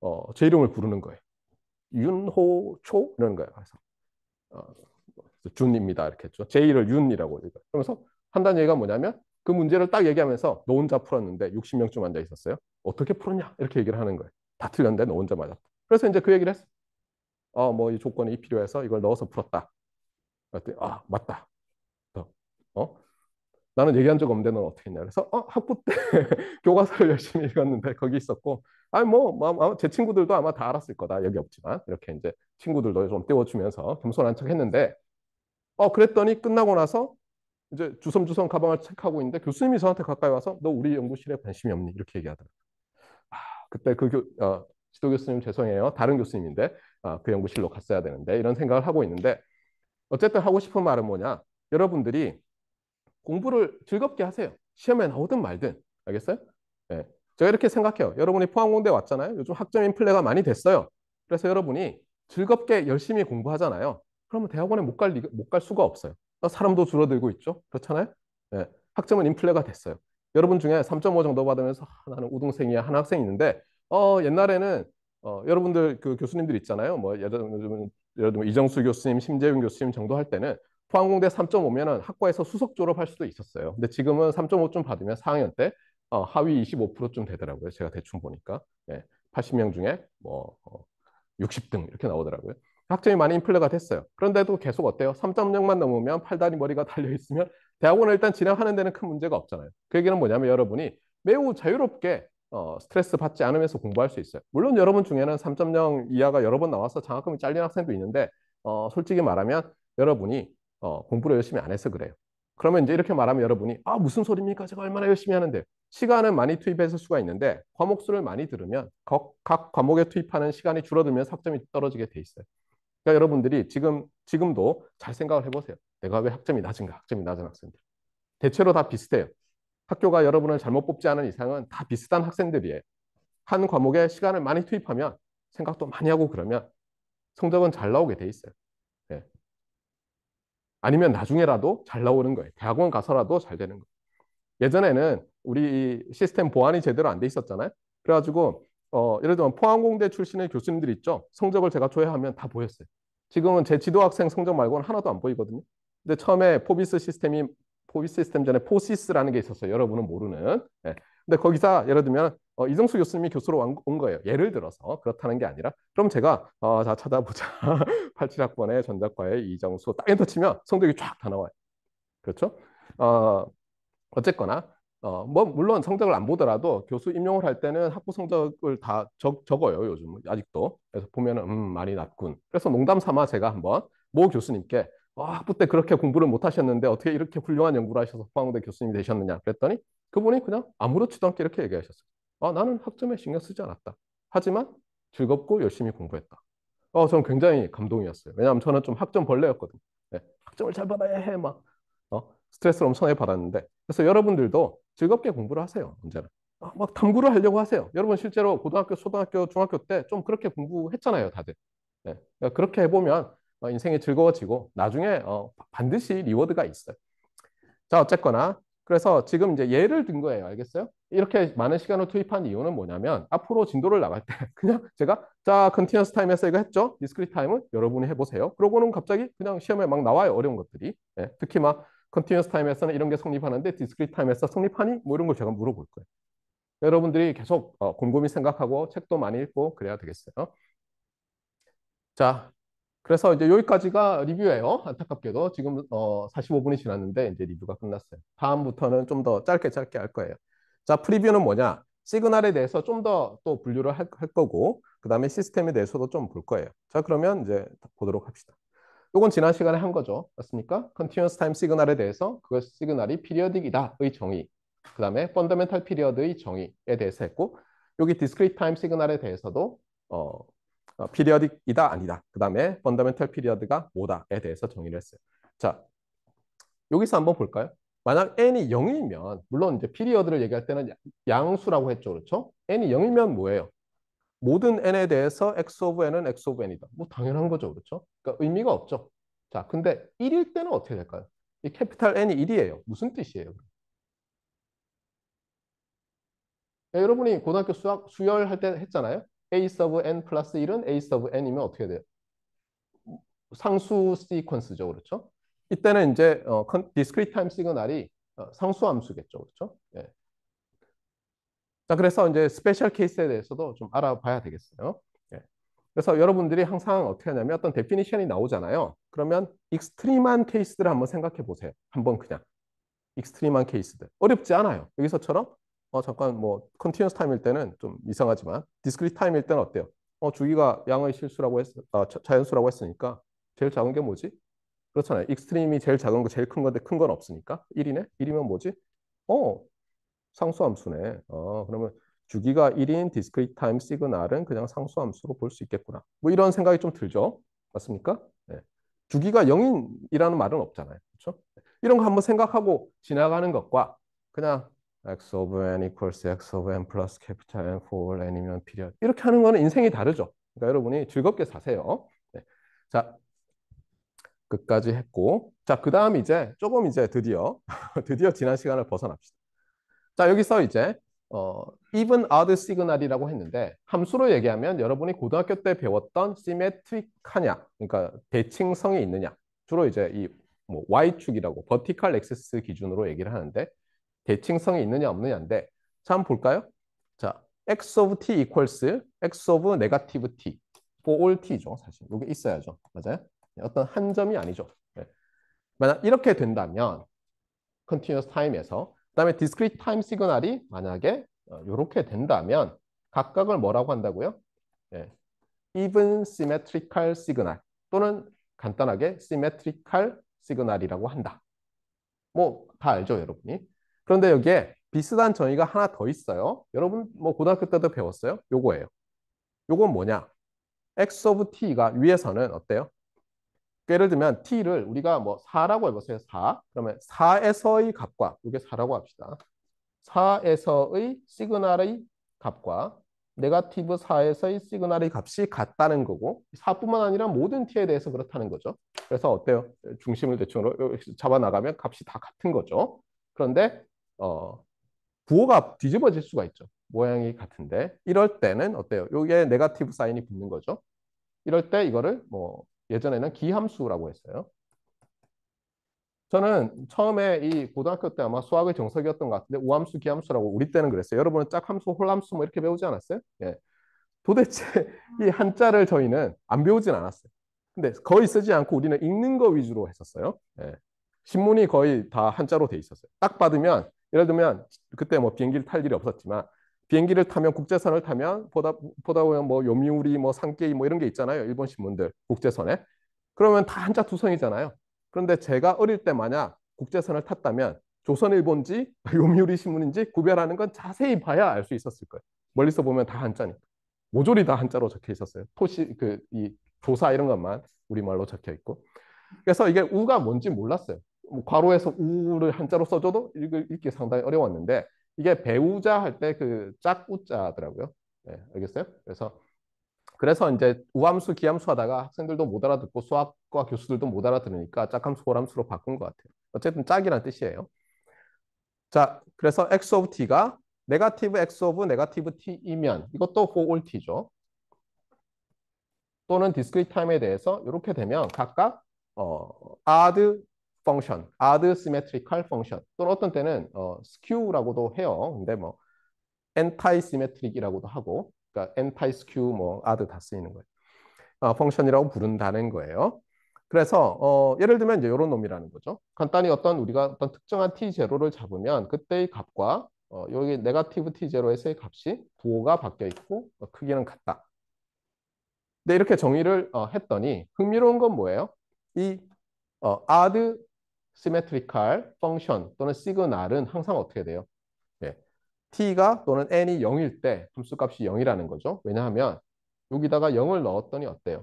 어, 제 이름을 부르는 거예요. 윤호초 이런 거예요. 그래서 어, 준입니다 이렇게 했죠. 제이을 윤이라고 읽어요. 그러면서 한단 얘기가 뭐냐면 그 문제를 딱 얘기하면서 너 혼자 풀었는데 60명쯤 앉아 있었어요. 어떻게 풀었냐 이렇게 얘기를 하는 거예요. 다 틀렸는데 너 혼자 맞았다. 그래서 이제 그 얘기를 했어. 어, 뭐 이 조건이 필요해서 이걸 넣어서 풀었다. 그랬더니 아 맞다. 어? 나는 얘기한 적 없는데 넌 어떻게 했냐. 그래서 어, 학부 때 교과서를 열심히 읽었는데 거기 있었고 아니 뭐제 뭐, 뭐, 친구들도 아마 다 알았을 거다. 여기 없지만 이렇게 이제 친구들도 좀 띄워주면서 겸손한 척 했는데 어 그랬더니 끝나고 나서 이제 주섬주섬 가방을 체크하고 있는데 교수님이 저한테 가까이 와서 너 우리 연구실에 관심이 없니? 이렇게 얘기하더라고요. 아, 그때 그 교, 어, 지도 교수님 죄송해요. 다른 교수님인데 아, 그 연구실로 갔어야 되는데 이런 생각을 하고 있는데 어쨌든 하고 싶은 말은 뭐냐? 여러분들이 공부를 즐겁게 하세요. 시험에 나오든 말든. 알겠어요? 네. 제가 이렇게 생각해요. 여러분이 포항공대 왔잖아요. 요즘 학점 인플레가 많이 됐어요. 그래서 여러분이 즐겁게 열심히 공부하잖아요. 그러면 대학원에 못갈못갈 수가 없어요. 어, 사람도 줄어들고 있죠. 그렇잖아요. 네. 학점은 인플레가 됐어요. 여러분 중에 3.5 정도 받으면서 아, 나는 우등생이야 하는 학생 있는데 어 옛날에는 어, 여러분들 그 교수님들 있잖아요. 뭐 예를 들면 이정수 교수님, 심재윤 교수님 정도 할 때는 포항공대 3.5면은 학과에서 수석 졸업할 수도 있었어요. 근데 지금은 3.5쯤 받으면 4학년 때 어, 하위 25%쯤 되더라고요. 제가 대충 보니까 예, 80명 중에 뭐 어, 60등 이렇게 나오더라고요. 학점이 많이 인플레가 됐어요. 그런데도 계속 어때요? 3.0만 넘으면 팔다리 머리가 달려 있으면 대학원을 일단 진학하는 데는 큰 문제가 없잖아요. 그 얘기는 뭐냐면 여러분이 매우 자유롭게 어, 스트레스 받지 않으면서 공부할 수 있어요. 물론 여러분 중에는 3.0 이하가 여러 번 나와서 장학금이 잘린 학생도 있는데 어, 솔직히 말하면 여러분이 어, 공부를 열심히 안 해서 그래요. 그러면 이제 이렇게 말하면 여러분이 아 무슨 소리입니까? 제가 얼마나 열심히 하는데 시간을 많이 투입했을 수가 있는데 과목 수를 많이 들으면 각 과목에 투입하는 시간이 줄어들면 학점이 떨어지게 돼 있어요. 그러니까 여러분들이 지금 지금도 잘 생각을 해보세요. 내가 왜 학점이 낮은가? 학점이 낮은 학생들 대체로 다 비슷해요. 학교가 여러분을 잘못 뽑지 않은 이상은 다 비슷한 학생들이에요. 한 과목에 시간을 많이 투입하면 생각도 많이 하고 그러면 성적은 잘 나오게 돼 있어요. 아니면 나중에라도 잘 나오는 거예요. 대학원 가서라도 잘 되는 거예요. 예전에는 우리 시스템 보안이 제대로 안 돼 있었잖아요. 그래가지고 어, 예를 들면 포항공대 출신의 교수님들 있죠. 성적을 제가 조회하면 다 보였어요. 지금은 제 지도학생 성적 말고는 하나도 안 보이거든요. 근데 처음에 포비스 시스템이 포비스 시스템 전에 포시스라는 게 있었어요. 여러분은 모르는. 네. 근데 거기서 예를 들면 어, 이정수 교수님이 교수로 온 거예요. 예를 들어서 그렇다는 게 아니라 그럼 제가 어, 자 찾아보자 87학번의 전자과의 이정수 딱 엔터 치면 성적이 쫙 다 나와요. 그렇죠? 어, 어쨌거나 어, 뭐 물론 성적을 안 보더라도 교수 임용을 할 때는 학부 성적을 다 적, 적어요 요즘 아직도 그래서 보면은 음 많이 낮군 그래서 농담 삼아 제가 한번 모 교수님께 어, 학부 때 그렇게 공부를 못 하셨는데 어떻게 이렇게 훌륭한 연구를 하셔서 포항대 교수님이 되셨느냐 그랬더니 그분이 그냥 아무렇지도 않게 이렇게 얘기하셨어요. 아, 나는 학점에 신경 쓰지 않았다. 하지만 즐겁고 열심히 공부했다. 어, 저는 굉장히 감동이었어요. 왜냐하면 저는 좀 학점 벌레였거든요. 네, 학점을 잘 받아야 해, 막. 어, 스트레스를 엄청나게 받았는데. 그래서 여러분들도 즐겁게 공부를 하세요, 언제나. 아, 막 탐구를 하려고 하세요. 여러분 실제로 고등학교, 초등학교, 중학교 때 좀 그렇게 공부했잖아요, 다들. 네, 그러니까 그렇게 해보면 어, 인생이 즐거워지고 나중에 어, 반드시 리워드가 있어요. 자, 어쨌거나 그래서 지금 이제 예를 든 거예요. 알겠어요? 이렇게 많은 시간을 투입한 이유는 뭐냐면 앞으로 진도를 나갈 때 그냥 제가 자, 컨티뉴스 타임에서 이거 했죠? 디스크리트 타임은 여러분이 해보세요. 그러고는 갑자기 그냥 시험에 막 나와요. 어려운 것들이. 네, 특히 막 컨티뉴스 타임에서는 이런 게 성립하는데 디스크리트 타임에서 성립하니? 뭐 이런 걸 제가 물어볼 거예요. 여러분들이 계속 어, 곰곰이 생각하고 책도 많이 읽고 그래야 되겠어요. 자, 그래서 이제 여기까지가 리뷰예요. 안타깝게도 지금 어 45분이 지났는데 이제 리뷰가 끝났어요. 다음부터는 좀 더 짧게 짧게 할 거예요. 자, 프리뷰는 뭐냐? 시그널에 대해서 좀 더 또 분류를 할, 할 거고 그 다음에 시스템에 대해서도 좀 볼 거예요. 자, 그러면 이제 보도록 합시다. 이건 지난 시간에 한 거죠. 맞습니까? Continuous Time 시그널에 대해서 그것 시그널이 피리어딕이다의 정의 그 다음에 펀더멘탈 피리어드의 정의에 대해서 했고 여기 디스크리트 타임 시그널에 대해서도 어, 피리어딕이다 아니다. 그 다음에 펀더멘탈 피리어드가 뭐다에 대해서 정의를 했어요. 자, 여기서 한번 볼까요? 만약 n이 0이면 물론 이제 피리어드를 얘기할 때는 양수라고 했죠. 그렇죠? n이 0이면 뭐예요? 모든 n에 대해서 x of n은 x of n이다. 뭐 당연한 거죠. 그렇죠? 그러니까 의미가 없죠. 자, 근데 1일 때는 어떻게 될까요? 이 캐피탈 n이 1이에요. 무슨 뜻이에요? 야, 여러분이 고등학교 수학 수열 할때 했잖아요. a 서브 n 플러스 1은 a 서브 n이면 어떻게 돼요? 상수 시퀀스죠. 그렇죠? 이때는 이제 어, 디스크리트 타임 시그널이 어, 상수 함수겠죠. 그렇죠? 예. 자, 그래서 이제 스페셜 케이스에 대해서도 좀 알아봐야 되겠어요. 예. 그래서 여러분들이 항상 어떻게 하냐면 어떤 데피니션이 나오잖아요. 그러면 익스트림한 케이스들을 한번 생각해 보세요. 한번 그냥. 익스트림한 케이스들. 어렵지 않아요. 여기서처럼 어, 잠깐 뭐 컨티뉴스 타임일 때는 좀 이상하지만 디스크리트 타임일 때는 어때요? 어, 주기가 양의 실수라고 했, 아, 자연수라고 했으니까 제일 작은 게 뭐지? 그렇잖아요. 익스트림이 제일 작은 거 제일 큰 건데 큰 건 없으니까 1이네? 1이면 뭐지? 어, 상수함수네. 어, 그러면 주기가 1인 디스크리트 타임 시그널은 그냥 상수함수로 볼 수 있겠구나. 뭐 이런 생각이 좀 들죠? 맞습니까? 네. 주기가 0인이라는 말은 없잖아요. 그렇죠? 네. 이런 거 한번 생각하고 지나가는 것과 그냥 x of n equals x of n 플러스 capital n for n이면 period 이렇게 하는 거는 인생이 다르죠. 그러니까 여러분이 즐겁게 사세요. 네. 자 끝까지 했고 자그 다음 이제 조금 이제 드디어 드디어 지난 시간을 벗어납시다. 자 여기서 이제 어, even odd signal이라고 했는데 함수로 얘기하면 여러분이 고등학교 때 배웠던 symmetric하냐 그러니까 대칭성이 있느냐 주로 이제 이뭐 y축이라고 vertical axis 기준으로 얘기를 하는데 대칭성이 있느냐 없느냐인데 자 한번 볼까요? 자 x of t equals x of negative t for 그 all t죠 사실 이게 있어야죠 맞아요? 네, 어떤 한 점이 아니죠 네. 만약 이렇게 된다면 continuous time에서 그다음에 discrete time 시그널이 만약에 이렇게 어, 된다면 각각을 뭐라고 한다고요? 네. even symmetrical signal 또는 간단하게 symmetrical signal이라고 한다. 뭐 다 알죠 여러분이? 그런데 여기에 비슷한 정의가 하나 더 있어요. 여러분 뭐 고등학교 때도 배웠어요? 요거예요. 요건 뭐냐? x of t가 위에서는 어때요? 그러니까 예를 들면 t를 우리가 뭐 4라고 해보세요. 4. 그러면 4에서의 값과 이게 4라고 합시다. 4에서의 시그널의 값과 네가티브 4에서의 시그널의 값이 같다는 거고 4뿐만 아니라 모든 t에 대해서 그렇다는 거죠. 그래서 어때요? 중심을 대충 으로 잡아나가면 값이 다 같은 거죠. 그런데 어, 부호가 뒤집어질 수가 있죠. 모양이 같은데 이럴 때는 어때요? 이게 네가티브 사인이 붙는 거죠. 이럴 때 이거를 뭐 예전에는 기함수라고 했어요. 저는 처음에 이 고등학교 때 아마 수학의 정석이었던 것 같은데 우함수, 기함수라고 우리 때는 그랬어요. 여러분은 짝함수, 홀함수 뭐 이렇게 배우지 않았어요? 예. 도대체 이 한자를 저희는 안 배우진 않았어요. 근데 거의 쓰지 않고 우리는 읽는 거 위주로 했었어요. 예. 신문이 거의 다 한자로 돼 있었어요. 딱 받으면 예를 들면 그때 뭐 비행기를 탈 일이 없었지만 비행기를 타면 국제선을 타면 보다 보다 보면 뭐 요미우리 뭐 산케이 뭐 이런 게 있잖아요. 일본 신문들 국제선에 그러면 다 한자 두성이잖아요. 그런데 제가 어릴 때 만약 국제선을 탔다면 조선일본지 요미우리 신문인지 구별하는 건 자세히 봐야 알 수 있었을 거예요. 멀리서 보면 다 한자니까. 모조리 다 한자로 적혀 있었어요. 토시 그 이 조사 이런 것만 우리말로 적혀 있고. 그래서 이게 우가 뭔지 몰랐어요. 뭐 괄호에서 우를 한자로 써줘도 읽기 상당히 어려웠는데 이게 배우자 할 때 그 짝우자더라고요. 네, 알겠어요? 그래서 그래서 이제 우함수, 기함수 하다가 학생들도 못 알아듣고 수학과 교수들도 못 알아들으니까 짝함수, 호함수로 바꾼 것 같아요. 어쨌든 짝이란 뜻이에요. 자, 그래서 x of t가 네가티브 x of 네가티브 t이면 이것도 for all t죠. 또는 디스크리트 타임에 대해서 이렇게 되면 각각 어, odd function, a d d symmetrical function 또는 어떤 때는 어, skew라고도 해요. 근데 뭐 anti symmetric이라고도 하고 그러니까 anti skew 뭐 a d d 다 쓰이는 거예요. 어, o n 이라고 부른다는 거예요. 그래서 어, 예를 들면 이제 이런 놈이라는 거죠. 간단히 어떤 우리가 어떤 특정한 t0를 잡으면 그때의 값과 어, 여기 네가티브 t0에서의 값이 부호가 바뀌어 있고 어, 크기는 같다. 근 이렇게 정의를 어, 했더니 흥미로운 건 뭐예요? 이 어, odd symmetrical function 또는 시그널은 항상 어떻게 돼요? 예. t가 또는 n이 0일 때 함수값이 0이라는 거죠. 왜냐하면 여기다가 0을 넣었더니 어때요?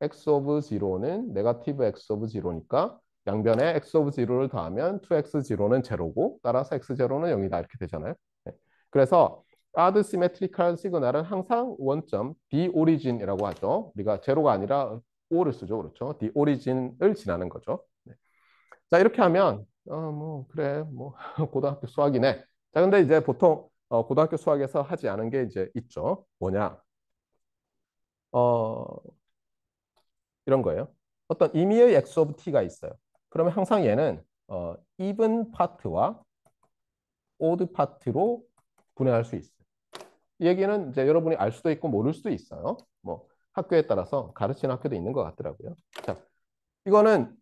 x of 0는 negative x of 0니까 양변에 x of 0를 더하면 2x0는 제로고 따라서 x0는 0이다 이렇게 되잖아요. 네. 그래서 add r e t s y m m 아드 시메트리컬 시그널은 항상 원점 the origin이라고 하죠. 우리가 제로가 아니라 o를 쓰죠. 그렇죠. the origin을 지나는 거죠. 자, 이렇게 하면, 어, 뭐, 그래, 뭐, 고등학교 수학이네. 자, 근데 이제 보통 어, 고등학교 수학에서 하지 않은 게 이제 있죠. 뭐냐. 어, 이런 거예요. 어떤 임의의 x of t가 있어요. 그러면 항상 얘는 어, even 파트와 odd 파트로 분해할 수 있어요. 이 얘기는 이제 여러분이 알 수도 있고 모를 수도 있어요. 뭐 학교에 따라서 가르치는 학교도 있는 것 같더라고요. 자, 이거는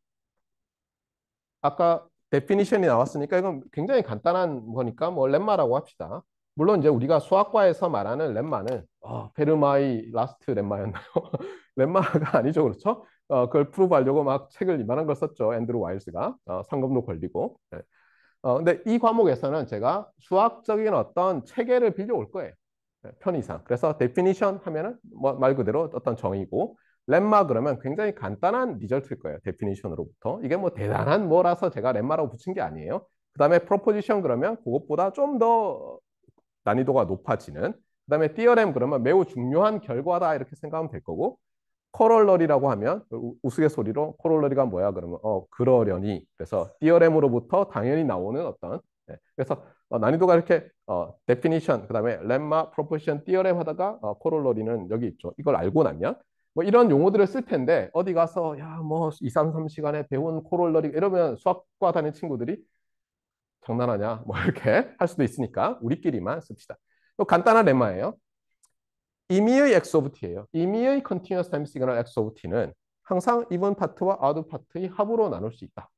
아까 데피니션이 나왔으니까 이건 굉장히 간단한 거니까 뭐 렘마라고 합시다. 물론 이제 우리가 수학과에서 말하는 렘마는 어, 베르마이 라스트 렘마였나요? 렘마가 아니죠, 그렇죠? 어, 그걸 프로브하려고 막 책을 이만한 걸 썼죠, 앤드루 와일스가 어, 상금도 걸리고. 네. 어, 근데 이 과목에서는 제가 수학적인 어떤 체계를 빌려올 거예요. 네, 편의상. 그래서 definition 하면은 뭐 말 그대로 어떤 정의고 렘마 그러면 굉장히 간단한 리절트일 거예요. 데피니션으로부터. 이게 뭐 대단한 뭐라서 제가 렘마라고 붙인 게 아니에요. 그 다음에 프로포지션 그러면 그것보다 좀 더 난이도가 높아지는 그 다음에 띠어렘 그러면 매우 중요한 결과다 이렇게 생각하면 될 거고 코럴러리라고 하면 그 우스갯소리로 코럴러리가 뭐야 그러면 어 그러려니 그래서 띠어렘으로부터 당연히 나오는 어떤 네. 그래서 어, 난이도가 이렇게 어 데피니션 그다음에 렘마 프로포션 띠어렘 하다가 어, 코럴러리는 여기 있죠 이걸 알고 나면 뭐 이런 용어들을 쓸 텐데 어디 가서 야뭐 2, 3, 3시간에 배운 코롤러리 이러면 수학과 다니는 친구들이 장난하냐 뭐 이렇게 할 수도 있으니까 우리끼리만 씁시다. 또 간단한 렘마예요. 임의의 x of t예요. 임의의 continuous time signal x of t는 항상 even 파트와 odd 파트의 합으로 나눌 수 있다.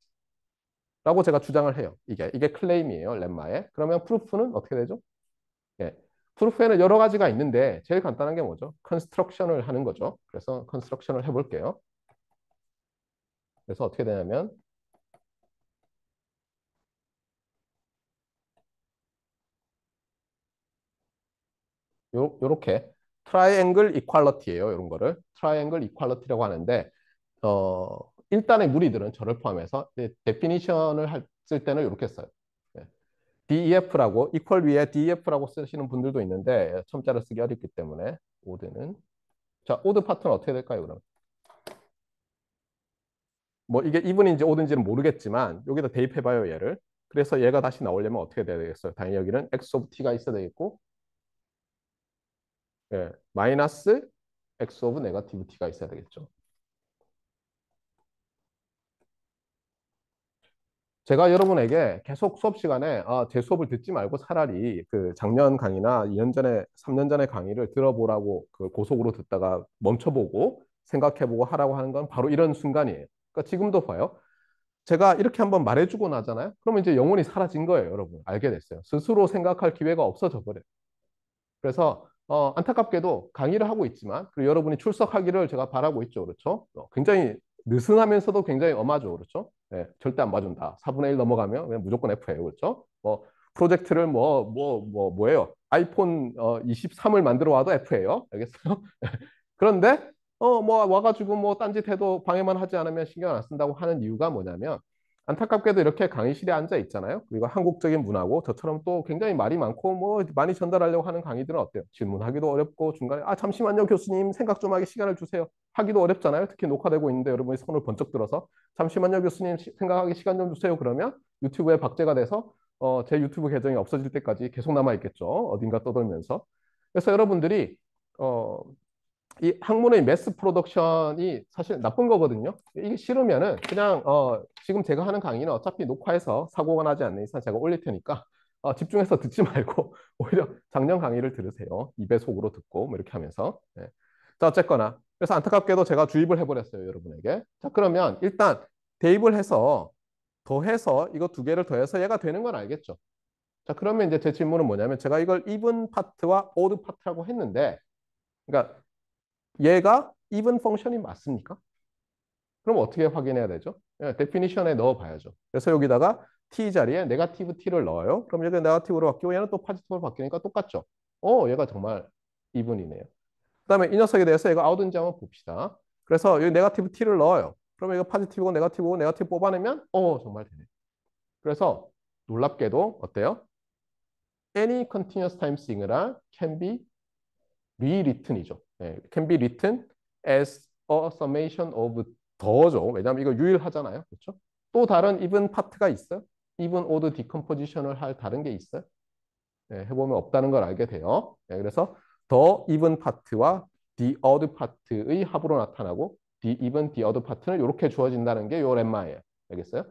라고 제가 주장을 해요. 이게 이게 클레임이에요. 렘마에. 그러면 프루프는 어떻게 되죠? 예. 트루프에는 여러 가지가 있는데 제일 간단한 게 뭐죠? 컨스트럭션을 하는 거죠. 그래서 컨스트럭션을 해볼게요. 그래서 어떻게 되냐면 요, 렇게 트라이앵글 이퀄러티예요. 이런 거를 트라이앵글 이퀄러티라고 하는데 어, 일단의 무리들은 저를 포함해서 데피니션을 했을 때는 이렇게 써요. DEF라고 이퀄 위에 DEF라고 쓰시는 분들도 있는데 첨자를 쓰기 어렵기 때문에 오드는 자 오드 파트는 어떻게 될까요 그럼? 뭐 이게 이분인지 오든지는 모르겠지만 여기다 대입해봐요 얘를 그래서 얘가 다시 나오려면 어떻게 돼야 되겠어요? 당연히 여기는 x of t가 있어야 되겠고 예, 마이너스 x of negative t가 있어야 되겠죠 제가 여러분에게 계속 수업 시간에 아, 제 수업을 듣지 말고 차라리 그 작년 강의나 2년 전에, 3년 전에 강의를 들어보라고 그 고속으로 듣다가 멈춰보고 생각해보고 하라고 하는 건 바로 이런 순간이에요. 그러니까 지금도 봐요. 제가 이렇게 한번 말해주고 나잖아요. 그러면 이제 영혼이 사라진 거예요, 여러분. 알게 됐어요. 스스로 생각할 기회가 없어져 버려요. 그래서 어, 안타깝게도 강의를 하고 있지만 그리고 여러분이 출석하기를 제가 바라고 있죠, 그렇죠? 어, 굉장히 느슨하면서도 굉장히 엄하죠, 그렇죠? 예, 절대 안 봐준다. 4분의 1 넘어가면 그냥 무조건 F예요. 그렇죠? 뭐 프로젝트를 뭐뭐뭐 뭐, 뭐, 뭐 예요 아이폰 어, 23을 만들어 와도 F예요. 알겠어요? 그런데 어 뭐 와가지고 뭐 딴짓 해도 방해만 하지 않으면 신경 안 쓴다고 하는 이유가 뭐냐면 안타깝게도 이렇게 강의실에 앉아 있잖아요. 그리고 한국적인 문화고 저처럼 또 굉장히 말이 많고 뭐 많이 전달하려고 하는 강의들은 어때요? 질문하기도 어렵고 중간에 아 잠시만요 교수님 생각 좀하게 시간을 주세요. 하기도 어렵잖아요. 특히 녹화되고 있는데 여러분이 손을 번쩍 들어서 잠시만요 교수님 생각하기 시간 좀 주세요. 그러면 유튜브에 박제가 돼서 어, 제 유튜브 계정이 없어질 때까지 계속 남아 있겠죠. 어딘가 떠돌면서. 그래서 여러분들이 어, 이 학문의 매스 프로덕션이 사실 나쁜 거거든요. 이게 싫으면은 그냥 어 지금 제가 하는 강의는 어차피 녹화해서 사고가 나지 않는 이상 제가 올릴 테니까 어 집중해서 듣지 말고 오히려 작년 강의를 들으세요. 입에 속으로 듣고 뭐 이렇게 하면서. 네. 자 어쨌거나 그래서 안타깝게도 제가 주입을 해버렸어요 여러분에게. 자 그러면 일단 대입을 해서 더해서 이거 두 개를 더해서 얘가 되는 건 알겠죠. 자 그러면 이제 제 질문은 뭐냐면 제가 이걸 e v 파트와 o d 파트라고 했는데 그러니까 얘가 even f u n c t i o n 이 맞습니까? 그럼 어떻게 확인해야 되죠? 예, d e f i i n t i o n 에 넣어봐야죠. 그래서 여기다가 t 자리에 네가티브 t를 넣어요. 그럼 여기 네가티브로 바뀌고 얘는 또 파지티브로 바뀌니까 똑같죠. 어, 얘가 정말 이분이네요. 그다음에 이 녀석에 대해서 얘가 아웃인지 한번 봅시다. 그래서 여기 네가티브 t를 넣어요. 그러면 이거 파지티브고 네가티브고 네가티브 뽑아내면 어, 정말 되네. 그래서 놀랍게도 어때요? any continuous time s i n g u a r can be rewritten이죠. 네, can be written as a summation of t h e 죠 왜냐하면 이거 유일하잖아요. 그렇죠? 또 다른 even 파트가 있어요? even order decomposition을 할 다른 게 있어요? 네, 해보면 없다는 걸 알게 돼요. 네, 그래서 the even 파트와 the odd 파트의 합으로 나타나고 the even, the odd 파트는 이렇게 주어진다는 게요 렘마예요. 알겠어요?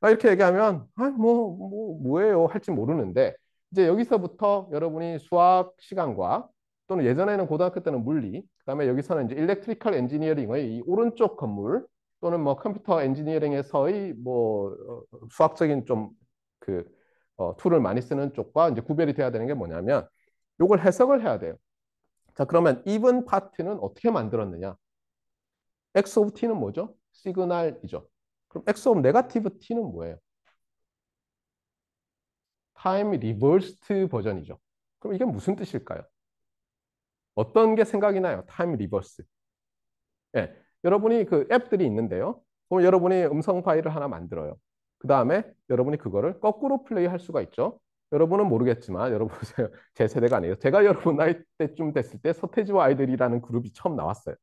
아, 이렇게 얘기하면 아, 뭐, 뭐, 뭐예요? 할지 모르는데 이제 여기서부터 여러분이 수학 시간과 또는 예전에는 고등학교 때는 물리, 그다음에 여기서는 이제 일렉트리컬 엔지니어링의 이 오른쪽 건물 또는 뭐 컴퓨터 엔지니어링에서의 뭐 어, 수학적인 좀그 어, 툴을 많이 쓰는 쪽과 이제 구별이 돼야 되는 게 뭐냐면 이걸 해석을 해야 돼요. 자 그러면 even p a r t 는 어떻게 만들었느냐? x of t는 뭐죠? 시그널이죠. 그럼 x of negative t는 뭐예요? time r 타임 리버스트 버전이죠. 그럼 이게 무슨 뜻일까요? 어떤 게 생각이 나요? 타임 리버스. 예, 여러분이 그 앱들이 있는데요. 그럼 여러분이 음성 파일을 하나 만들어요. 그 다음에 여러분이 그거를 거꾸로 플레이할 수가 있죠. 여러분은 모르겠지만 여러분 제 세대가 아니에요. 제가 여러분 나이 때쯤 됐을 때 서태지와 아이들이라는 그룹이 처음 나왔어요.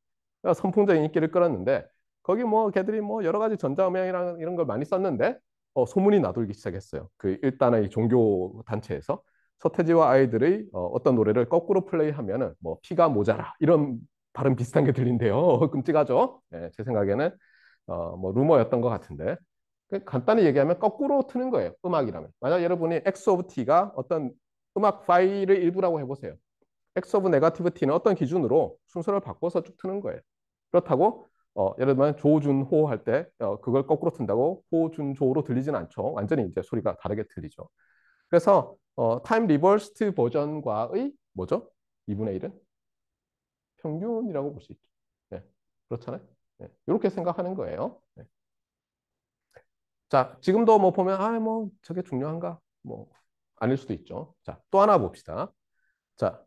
선풍적인 인기를 끌었는데 거기 뭐 걔들이 뭐 여러 가지 전자음향이랑 이런 걸 많이 썼는데 어, 소문이 나돌기 시작했어요. 그 일단의 종교 단체에서 서태지와 아이들의 어, 떤 노래를 거꾸로 플레이하면 뭐 피가 모자라 이런 발음 비슷한 게 들린대요. 끔찍하죠? 예, 제 생각에는 어, 뭐 루머였던 것 같은데 그 간단히 얘기하면 거꾸로 트는 거예요. 음악이라면 만약 여러분이 X of T가 어떤 음악 파일의 일부라고 해보세요. X of negative T는 어떤 기준으로 순서를 바꿔서 쭉 트는 거예요. 그렇다고 어, 예를 들면 조준호 할때 어, 그걸 거꾸로 튼다고 호준조로 들리진 않죠. 완전히 이제 소리가 다르게 들리죠. 그래서 어, 타임 리버스트 버전과의 뭐죠? 2분의 1은 평균이라고 볼 수 있죠. 네. 그렇잖아요. 네. 이렇게 생각하는 거예요. 네. 자, 지금도 뭐 보면 아, 뭐 저게 중요한가? 뭐 아닐 수도 있죠. 자, 또 하나 봅시다. 자,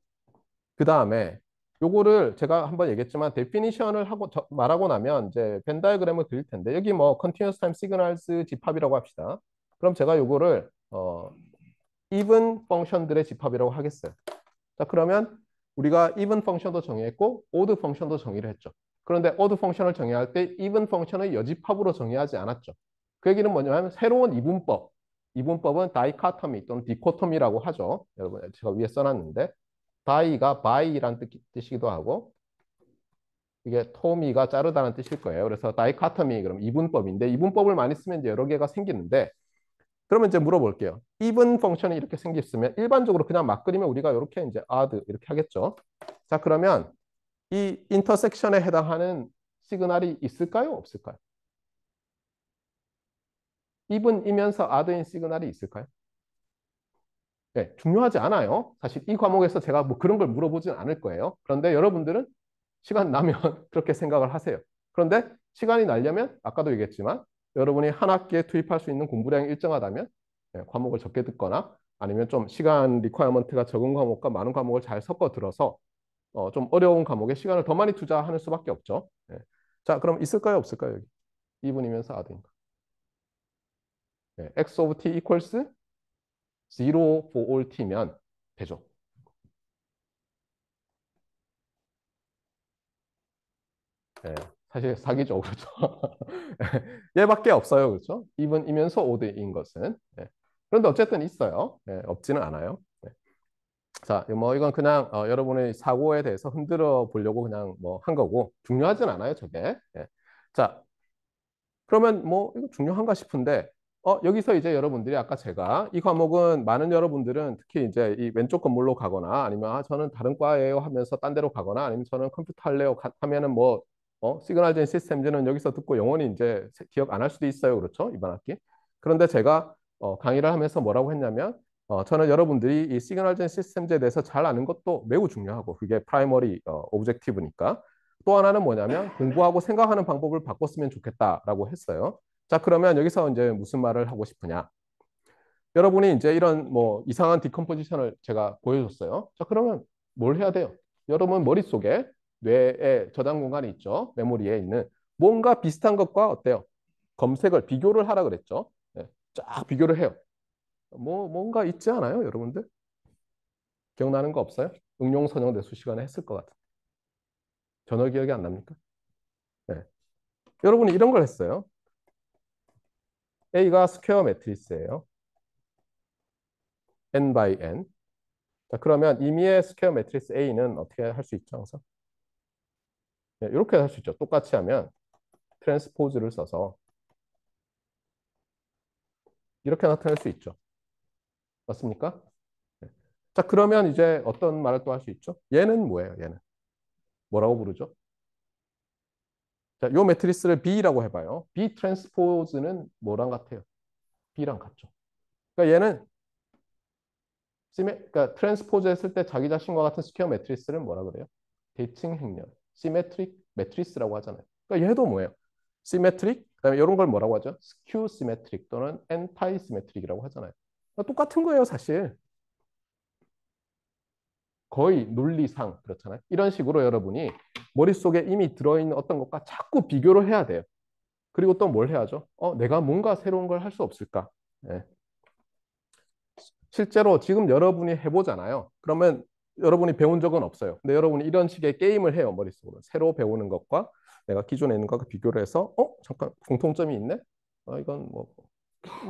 그 다음에 요거를 제가 한번 얘기했지만 데피니션을 하고 말하고 나면 이제 벤 다이그램을 그릴 텐데 여기 뭐 continuous time signals 집합이라고 합시다. 그럼 제가 요거를 어 even 펑션들의 집합이라고 하겠어요. 자 그러면 우리가 even 펑션도 정의했고 odd 펑션도 정의를 했죠. 그런데 odd 펑션을 정의할 때 even 펑션을 여집합으로 정의하지 않았죠. 그 얘기는 뭐냐면 새로운 이분법, 이분법은 다이카토미 또는 디코토미라고 하죠. 여러분 제가 위에 써놨는데 다이가 바이란 뜻, 뜻이기도 하고 이게 토미가 자르다는 뜻일 거예요. 그래서 다이카토미 그럼 이분법인데 이분법을 많이 쓰면 여러 개가 생기는데 그러면 이제 물어볼게요. even 펑션이 이렇게 생겼으면 일반적으로 그냥 막 그리면 우리가 이렇게 이제 odd 이렇게 하겠죠. 자 그러면 이 인터섹션에 해당하는 시그널이 있을까요? 없을까요? even이면서 odd인 시그널이 있을까요? 네, 중요하지 않아요. 사실 이 과목에서 제가 뭐 그런 걸 물어보진 않을 거예요. 그런데 여러분들은 시간 나면 그렇게 생각을 하세요. 그런데 시간이 날려면 아까도 얘기했지만 여러분이 한 학기에 투입할 수 있는 공부량이 일정하다면 예, 과목을 적게 듣거나 아니면 좀 시간 리퀘어먼트가 적은 과목과 많은 과목을 잘 섞어 들어서 어, 좀 어려운 과목에 시간을 더 많이 투자하는 수밖에 없죠. 예. 자, 그럼 있을까요? 없을까요? 여기. 2분이면서 아드인가. 예, x of t equals 0 for all t면 되죠. 예. 사실 사기죠, 그렇죠? 예, 얘밖에 없어요, 그렇죠? 이분이면서 5대인 것은. 네. 그런데 어쨌든 있어요. 네, 없지는 않아요. 네. 자, 뭐 이건 그냥 어, 여러분의 사고에 대해서 흔들어 보려고 그냥 뭐 한 거고 중요하진 않아요, 저게. 자, 그러면 뭐 이거 중요한가 싶은데 어, 여기서 이제 여러분들이 아까 제가 이 과목은 많은 여러분들은 특히 이제 이 왼쪽 건물로 가거나 아니면 아, 저는 다른 과예요 하면서 딴 데로 가거나 아니면 저는 컴퓨터 할래요 하면은 뭐 어, 시그널 젠 시스템즈는 여기서 듣고 영원히 이제 기억 안 할 수도 있어요. 그렇죠? 이번 학기. 그런데 제가 어, 강의를 하면서 뭐라고 했냐면 어, 저는 여러분들이 이 시그널 젠 시스템즈에 대해서 잘 아는 것도 매우 중요하고 그게 프라이머리 어, 오브젝티브니까 또 하나는 뭐냐면 공부하고 생각하는 방법을 바꿨으면 좋겠다라고 했어요. 자, 그러면 여기서 이제 무슨 말을 하고 싶으냐? 여러분이 이제 이런 뭐 이상한 디컴포지션을 제가 보여줬어요. 자, 그러면 뭘 해야 돼요? 여러분 머릿속에 뇌에 저장 공간이 있죠. 메모리에 있는 뭔가 비슷한 것과 어때요? 검색을 비교를 하라 그랬죠. 네. 쫙 비교를 해요. 뭐 뭔가 있지 않아요, 여러분들? 기억나는 거 없어요? 응용 선형 대수 시간에 했을 것 같은데. 전혀 기억이 안 납니까? 네. 여러분이 이런 걸 했어요. A가 스퀘어 매트리스예요. n by n. 자, 그러면 임의의 스퀘어 매트리스 A는 어떻게 할 수 있죠, 항상? 네, 이렇게 할 수 있죠. 똑같이 하면 트랜스포즈를 써서 이렇게 나타낼 수 있죠. 맞습니까? 네. 자 그러면 이제 어떤 말을 또 할 수 있죠? 얘는 뭐예요? 얘는 뭐라고 부르죠? 자, 요 매트리스를 B라고 해봐요. B 트랜스포즈는 뭐랑 같아요? B랑 같죠. 그러니까 얘는 그러니까 트랜스포즈 했을 때 자기 자신과 같은 스퀘어 매트리스를 뭐라 그래요? 대칭 행렬. symmetric m 릭 t r i 스라고 하잖아요. 그러니까 얘도 뭐예요? s 시메트릭 그다음에 이런 걸 뭐라고 하죠? skew symmetric 또는 anti 엔 m e t r i c 이라고 하잖아요. 그러니까 똑같은 거예요, 사실. 거의 논리상 그렇잖아요. 이런 식으로 여러분이 머릿속에 이미 들어있는 어떤 것과 자꾸 비교를 해야 돼요. 그리고 또 뭘 해야죠? 어, 내가 뭔가 새로운 걸 할 수 없을까? 네. 실제로 지금 여러분이 해보잖아요. 그러면 여러분이 배운 적은 없어요. 근데 여러분이 이런 식의 게임을 해요 머릿속으로 새로 배우는 것과 내가 기존에 있는 것과 비교를 해서 어 잠깐 공통점이 있네. 아 이건 뭐뭐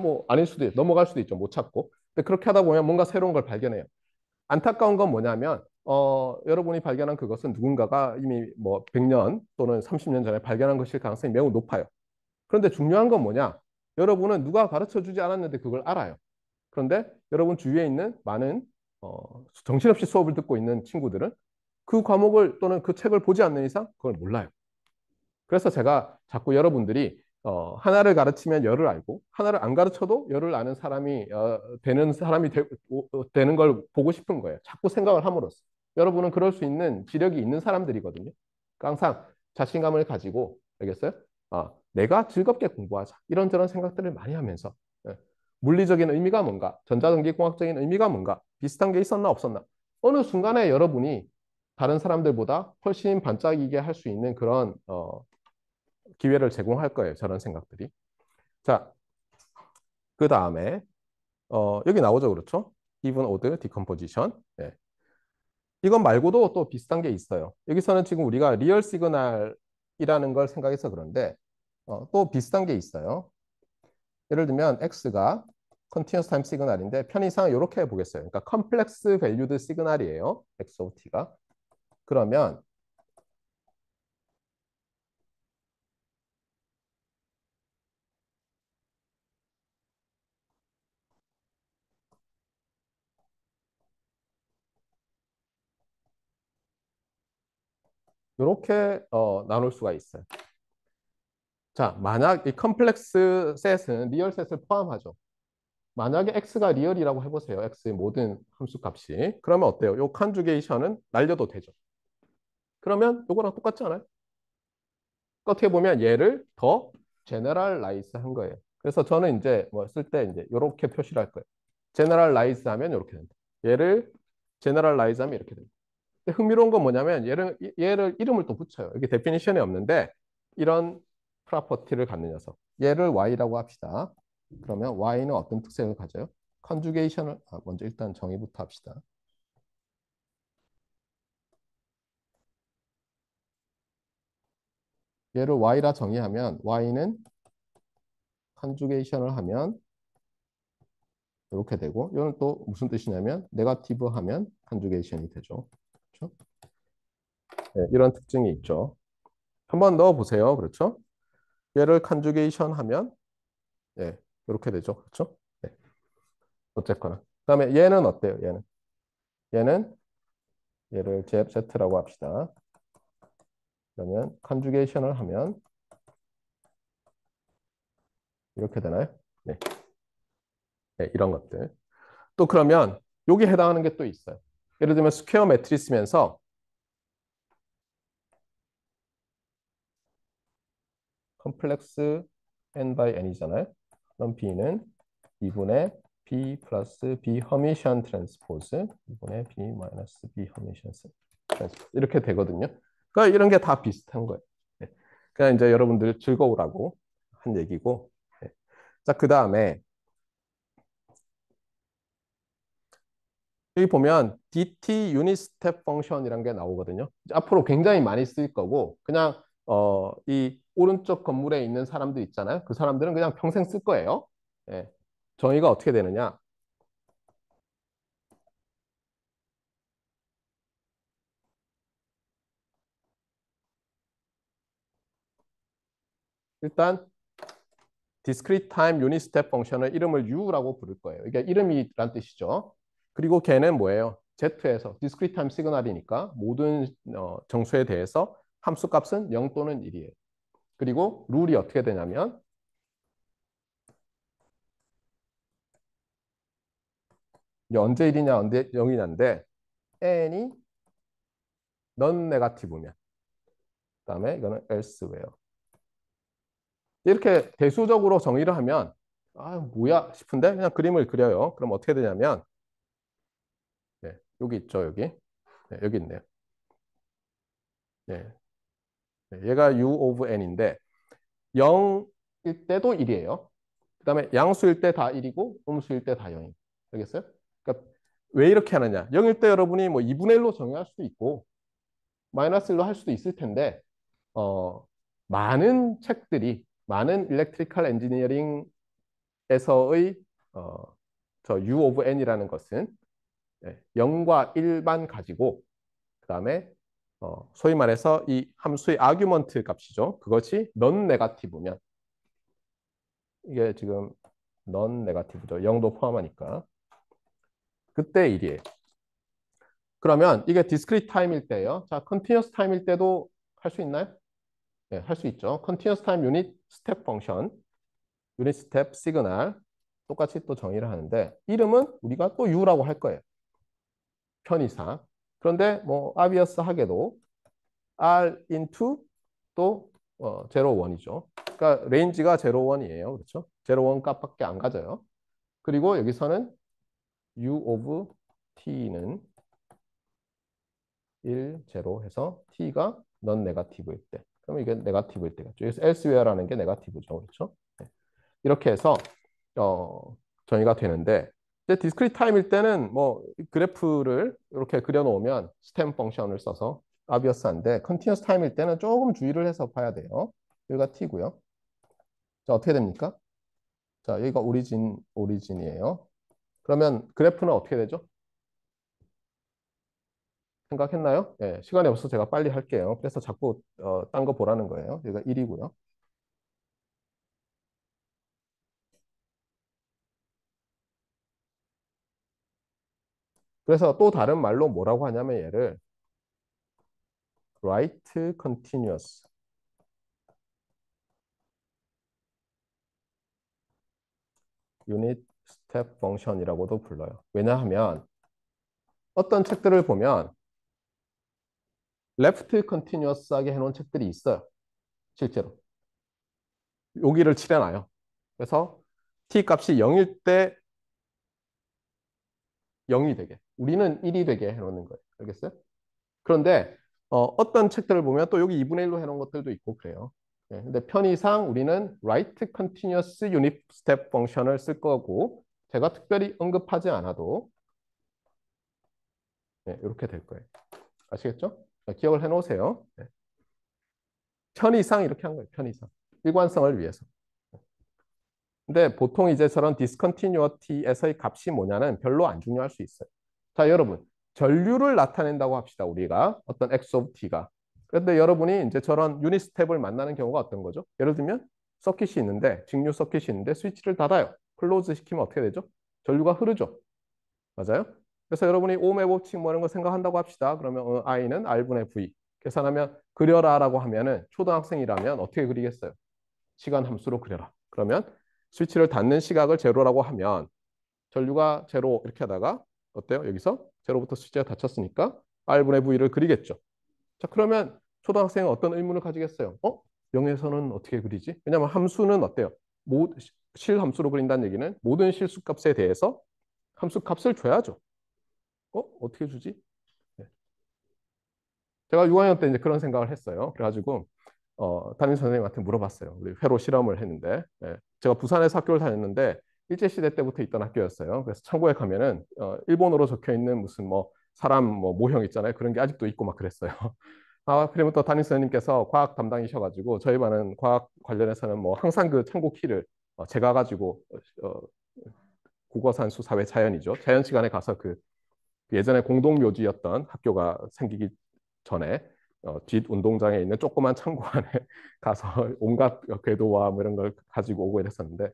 뭐 아닐 수도 있, 넘어갈 수도 있죠 못 찾고. 근데 그렇게 하다 보면 뭔가 새로운 걸 발견해요. 안타까운 건 뭐냐면 어, 여러분이 발견한 그것은 누군가가 이미 뭐 100년 또는 30년 전에 발견한 것일 가능성이 매우 높아요. 그런데 중요한 건 뭐냐? 여러분은 누가 가르쳐 주지 않았는데 그걸 알아요. 그런데 여러분 주위에 있는 많은 어, 정신없이 수업을 듣고 있는 친구들은 그 과목을 또는 그 책을 보지 않는 이상 그걸 몰라요. 그래서 제가 자꾸 여러분들이 어, 하나를 가르치면 열을 알고 하나를 안 가르쳐도 열을 아는 사람이 어, 되는 사람이 되, 어, 는걸 보고 싶은 거예요. 자꾸 생각을 함으로써 여러분은 그럴 수 있는 지력이 있는 사람들이거든요. 항상 자신감을 가지고 알겠어요? 아, 내가 즐겁게 공부하자 이런저런 생각들을 많이 하면서 예, 물리적인 의미가 뭔가 전자전기공학적인 의미가 뭔가 비슷한 게 있었나 없었나 어느 순간에 여러분이 다른 사람들보다 훨씬 반짝이게 할 수 있는 그런 어, 기회를 제공할 거예요. 저런 생각들이. 자, 그 다음에 어, 여기 나오죠. 그렇죠? even, odd, decomposition. 네. 이건 말고도 또 비슷한 게 있어요. 여기서는 지금 우리가 리얼 시그널이라는 걸 생각해서 그런데 어, 또 비슷한 게 있어요. 예를 들면 x가 컨티뉴스 타임 시그널인데 편의상 이렇게 해보겠어요. 그러니까 컴플렉스 밸류드 시그널이에요. XOT가. 그러면 이렇게 어, 나눌 수가 있어요. 자, 만약 이 컴플렉스 셋은 리얼 셋을 포함하죠. 만약에 x가 리얼이라고 해보세요. x의 모든 함수값이. 그러면 어때요? 요 컨주게이션은 날려도 되죠. 그러면 요거랑 똑같지 않아요? 어떻게 보면 얘를 더 제너럴라이즈 한 거예요. 그래서 저는 이제 뭐 쓸 때 이제 이렇게 표시를 할 거예요. 제너럴라이즈 하면 이렇게 된다. 얘를 제너럴라이즈 하면 이렇게 된다. 근데 흥미로운 건 뭐냐면 얘를, 얘를 이름을 또 붙여요. 이게 데피니션이 없는데 이런 프라퍼티를 갖는 녀석. 얘를 y라고 합시다. 그러면 y는 어떤 특색을 가져요? 컨주게이션을 아, 먼저 일단 정의부터 합시다. 얘를 y라 정의하면 y는 컨주게이션을 하면 이렇게 되고 이거또 무슨 뜻이냐면 네가티브 하면 컨주게이션이 되죠. 그렇죠? 네, 이런 특징이 있죠. 한번 넣 보세요. 그렇죠? 얘를 컨주게이션 하면 네, 이렇게 되죠. 그렇죠? 네. 어쨌거나. 그다음에 얘는 어때요? 얘는 얘는 얘를 z라고 합시다. 그러면 컨주게이션을 하면 이렇게 되나요? 네. 네, 이런 것들. 또 그러면 여기 해당하는 게 또 있어요. 예를 들면 스퀘어 매트리스면서 컴플렉스 n by n이잖아요. 그럼 B는 2분의 B 플러스 B 허미션 트랜스포즈 2분의 B 마이너스 B 허미션 트랜스포즈 이렇게 되거든요. 그러니까 이런 게 다 비슷한 거예요. 네. 그냥 그러니까 이제 여러분들 즐거우라고 한 얘기고 네. 자, 그 다음에 여기 보면 dt 유닛 스텝 펑션이란 게 나오거든요. 앞으로 굉장히 많이 쓰일 거고 그냥 어, 이 오른쪽 건물에 있는 사람들 있잖아요. 그 사람들은 그냥 평생 쓸 거예요. 예. 정의가 어떻게 되느냐? 일단 discrete time unit step function을 이름을 u라고 부를 거예요. 이게 이름이란 뜻이죠. 그리고 걔는 뭐예요? Z에서 discrete time 시그널이니까 모든 어, 정수에 대해서 함수값은 0 또는 1이에요. 그리고 룰이 어떻게 되냐면 언제 1이냐 언제 0이냐인데 n이 넌 o 가 n e 면 그다음에 이거는 e l s e w h 이렇게 대수적으로 정의를 하면 아 뭐야 싶은데 그냥 그림을 그려요. 그럼 어떻게 되냐면 네, 여기 있죠 여기 네, 여기 있네요. 네, 네, 얘가 u of n인데 0일 때도 1이에요. 그 다음에 양수일 때 다 1이고 음수일 때 다 0이. 알겠어요? 그러니까 왜 이렇게 하느냐. 0일 때 여러분이 뭐 2분의 1로 정의할 수도 있고 마이너스 1로 할 수도 있을 텐데 어, 많은 책들이 많은 일렉트리컬 엔지니어링에서의 어, 저 U of N이라는 것은 0과 1만 가지고 그 다음에 어, 소위 말해서 이 함수의 아규먼트 값이죠. 그것이 non n e g a t i v e 면 이게 지금 non n e g a t i v e 죠 0도 포함하니까. 그때 1이에요. 그러면 이게 discrete t i m e 일때요 자, continuous t i m e 일 때도 할 수 있나요? 네, 할수 있죠. continuous unit function, time step unit step signal 똑같이 또 정의를 하는데 이름은 우리가 또 U라고 할 거예요. 편의상. 그런데 뭐 obvious하게도 r into 또 어, 0, 1이죠. 그러니까 r a n g e 가 0, 1이에요. 그렇죠? 0, 1 값밖에 안 가져요. 그리고 여기서는 u of t는 1, 0 해서 t가 넌 네가티브일 때. 그러면 이게 네가티브일 때겠죠. 여기서 elsewhere라는 게 네가티브죠. 그렇죠? 네. 이렇게 해서 어, 정의가 되는데 근데 디스크리트 타임일 때는 뭐 그래프를 이렇게 그려놓으면 스템 펑션을 써서 아비어스한데 컨티뉴스 타임일 때는 조금 주의를 해서 봐야 돼요. 여기가 t고요. 자 어떻게 됩니까? 자 여기가 오리진 오리진이에요. 그러면 그래프는 어떻게 되죠? 생각했나요? 예, 시간이 없어서 제가 빨리 할게요. 그래서 자꾸 어, 딴거 보라는 거예요. 여기가 1이고요. 그래서 또 다른 말로 뭐라고 하냐면 얘를 w r i t e continuous unit step function이라고도 불러요. 왜냐하면 어떤 책들을 보면 left continuous하게 해놓은 책들이 있어요. 실제로. 여기를 칠해놔요. 그래서 t 값이 0일 때 0이 되게 우리는 1이 되게 해놓는 거예요 알겠어요? 그런데 어, 떤 책들을 보면 또 여기 2분의 1로 해놓은 것들도 있고 그래요 네, 근데 편의상 우리는 w r i t e continuous unit step function을 쓸 거고 제가 특별히 언급하지 않아도 네, 이렇게 될 거예요 아시겠죠? 자, 기억을 해놓으세요 네. 편의상 이렇게 한 거예요 편의상 일관성을 위해서 근데 보통 이제 저런 디스컨티뉴어티에서의 값이 뭐냐는 별로 안 중요할 수 있어요. 자, 여러분. 전류를 나타낸다고 합시다. 우리가 어떤 x of t가. 그런데 여러분이 이제 저런 유닛 스텝을 만나는 경우가 어떤 거죠? 예를 들면 서킷이 있는데 직류 서킷이 있는데 스위치를 닫아요. 클로즈 시키면 어떻게 되죠? 전류가 흐르죠. 맞아요? 그래서 여러분이 오음의 법칙 뭐 이런 거 생각한다고 합시다. 그러면 어, I는 R분의 V. 계산하면 그려라라고 하면은 초등학생이라면 어떻게 그리겠어요? 시간 함수로 그려라. 그러면 스위치를 닫는 시각을 제로라고 하면 전류가 제로 이렇게 하다가 어때요? 여기서 제로부터 스위치가 닫혔으니까 R분의 V를 그리겠죠. 자 그러면 초등학생은 어떤 의문을 가지겠어요? 어? 0에서는 어떻게 그리지? 왜냐하면 함수는 어때요? 모, 실함수로 그린다는 얘기는 모든 실수값에 대해서 함수값을 줘야죠. 어? 어떻게 주지? 네. 제가 6학년 때 이제 그런 생각을 했어요. 그래가지고 어, 담임 선생님한테 물어봤어요. 우리 회로 실험을 했는데 예. 제가 부산에서 학교를 다녔는데 일제 시대 때부터 있던 학교였어요. 그래서 창고에 가면은 어, 일본어로 적혀 있는 무슨 뭐 사람 뭐 모형 있잖아요. 그런 게 아직도 있고 막 그랬어요. 아, 그리고또 담임 선생님께서 과학 담당이셔가지고 저희 반은 과학 관련해서는 뭐 항상 그 창고 키를 어, 제가 가지고 어, 국어산수 사회 자연이죠. 자연 시간에 가서 그 예전에 공동묘지였던 학교가 생기기 전에 어, 뒷 운동장에 있는 조그만 창고 안에 가서 온갖 궤도와 뭐 이런 걸 가지고 오고 이랬었는데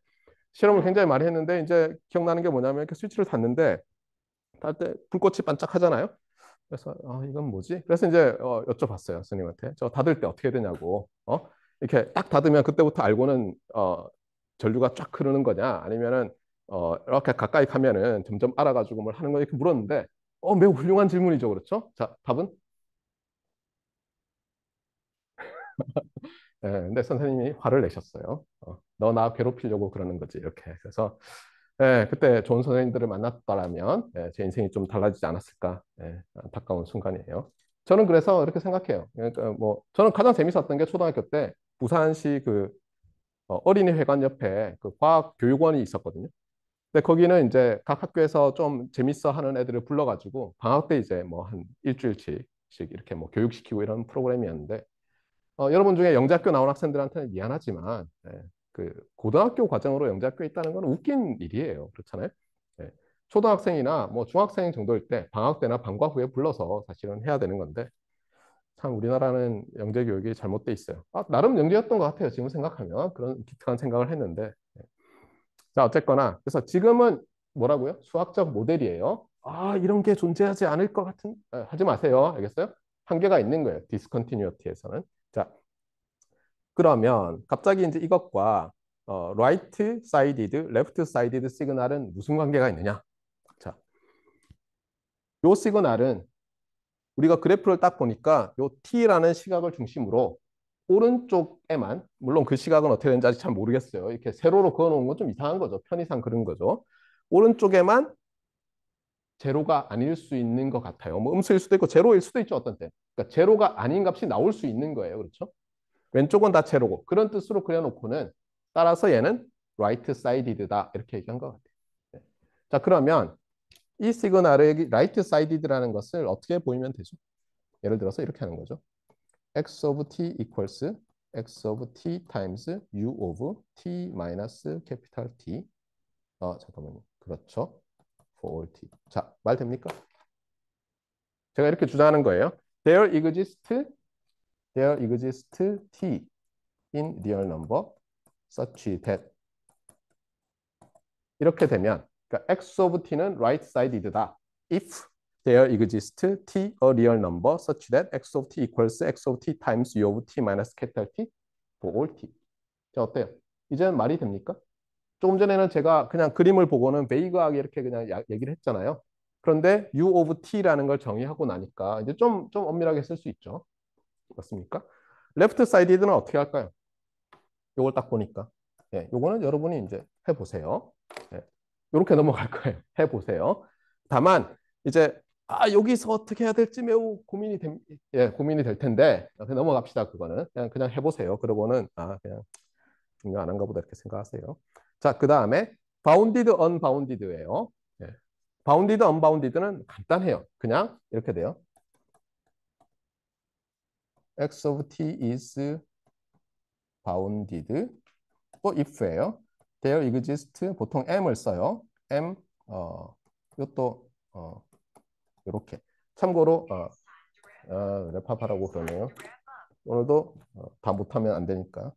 실험을 네. 굉장히 많이 했는데 이제 기억나는 게 뭐냐면 이렇게 스위치를 샀는데닫때 불꽃이 반짝하잖아요. 그래서 어, 이건 뭐지? 그래서 이제 어, 여쭤봤어요 스님한테 저 닫을 때 어떻게 되냐고 어? 이렇게 딱 닫으면 그때부터 알고는 어, 전류가 쫙 흐르는 거냐 아니면은 어, 이렇게 가까이 가면은 점점 알아가지고 뭘 하는 거냐 이렇게 물었는데 어 매우 훌륭한 질문이죠 그렇죠? 자 답은 예, 근데 선생님이 화를 내셨어요. 어, 너나 괴롭히려고 그러는 거지 이렇게. 그래서 예, 그때 좋은 선생님들을 만났더라면 예, 제 인생이 좀 달라지지 않았을까 예, 안타까운 순간이에요. 저는 그래서 이렇게 생각해요. 그러니까 뭐 저는 가장 재밌었던 게 초등학교 때 부산시 그 어, 어린이 회관 옆에 그 과학 교육원이 있었거든요. 근데 거기는 이제 각 학교에서 좀 재밌어 하는 애들을 불러가지고 방학 때 이제 뭐 한 일주일씩 이렇게 뭐 교육시키고 이런 프로그램이었는데 어, 여러분 중에 영재학교 나온 학생들한테는 미안하지만 예, 그 고등학교 과정으로 영재학교에 있다는 건 웃긴 일이에요. 그렇잖아요. 예, 초등학생이나 뭐 중학생 정도일 때 방학 때나 방과 후에 불러서 사실은 해야 되는 건데 참 우리나라는 영재 교육이 잘못돼 있어요. 아, 나름 영재였던 것 같아요. 지금 생각하면 그런 기특한 생각을 했는데 예. 자 어쨌거나 그래서 지금은 뭐라고요? 수학적 모델이에요. 아 이런 게 존재하지 않을 것 같은 아, 하지 마세요. 알겠어요? 한계가 있는 거예요. 디스컨티뉴어티에서는. 자, 그러면 갑자기 이제 이것과 어, right sided, left sided 시그널은 무슨 관계가 있느냐? 자, 요 시그널은 우리가 그래프를 딱 보니까 요 t라는 시각을 중심으로 오른쪽에만 물론 그 시각은 어떻게 되는지 아직 잘 모르겠어요. 이렇게 세로로 그어놓은 건 좀 이상한 거죠. 편의상 그런 거죠. 오른쪽에만 제로가 아닐 수 있는 것 같아요. 뭐 음수일 수도 있고 제로일 수도 있죠. 어떤 때. 그러니까 제로가 아닌 값이 나올 수 있는 거예요. 그렇죠? 왼쪽은 다 제로고 그런 뜻으로 그려놓고는 따라서 얘는 right sided다 이렇게 얘기한 것 같아요. 네. 자 그러면 이 시그널의 right sided라는 것을 어떻게 보이면 되죠? 예를 들어서 이렇게 하는 거죠. x of t equals x of t times u of t minus capital T. 어 잠깐만요. 그렇죠. for all t. 자말 됩니까? 제가 이렇게 주장하는 거예요. There e x i s t there e x i s t t in real number such that 이렇게 되면 그러니까 x of t는 right sided다. if there e x i s t t a real number such that x of t equals x of t times u of t minus capital T for all t. 자, 어때요? 이제는 말이 됩니까? 조금 전에는 제가 그냥 그림을 보고는 베이그하게 이렇게 그냥 얘기를 했잖아요. 그런데 u of t라는 걸 정의하고 나니까 이제 좀, 좀 엄밀하게 쓸 수 있죠. 맞습니까? left sided는 어떻게 할까요? 이걸딱 보니까. 예, 요거는 여러분이 이제 해보세요. 예, 요렇게 넘어갈 거예요. 해보세요. 다만, 이제, 아, 여기서 어떻게 해야 될지 매우 고민이, 됨, 예, 고민이 될 텐데, 그냥 넘어갑시다, 그거는. 그냥, 그냥 해보세요. 그러고는, 아, 그냥 중요 안 한가 보다 이렇게 생각하세요. 자, 그 다음에, bounded, 바 n b o u n d 디드예요 바운디드, 언바운디드는 간단해요. 그냥 이렇게 돼요. x of t is bounded 또 if예요. there exist 보통 m을 써요. m 어 이것도 어 이렇게 참고로 어, 어 랩합하라고 그러네요. 오늘도 어, 다 못하면 안 되니까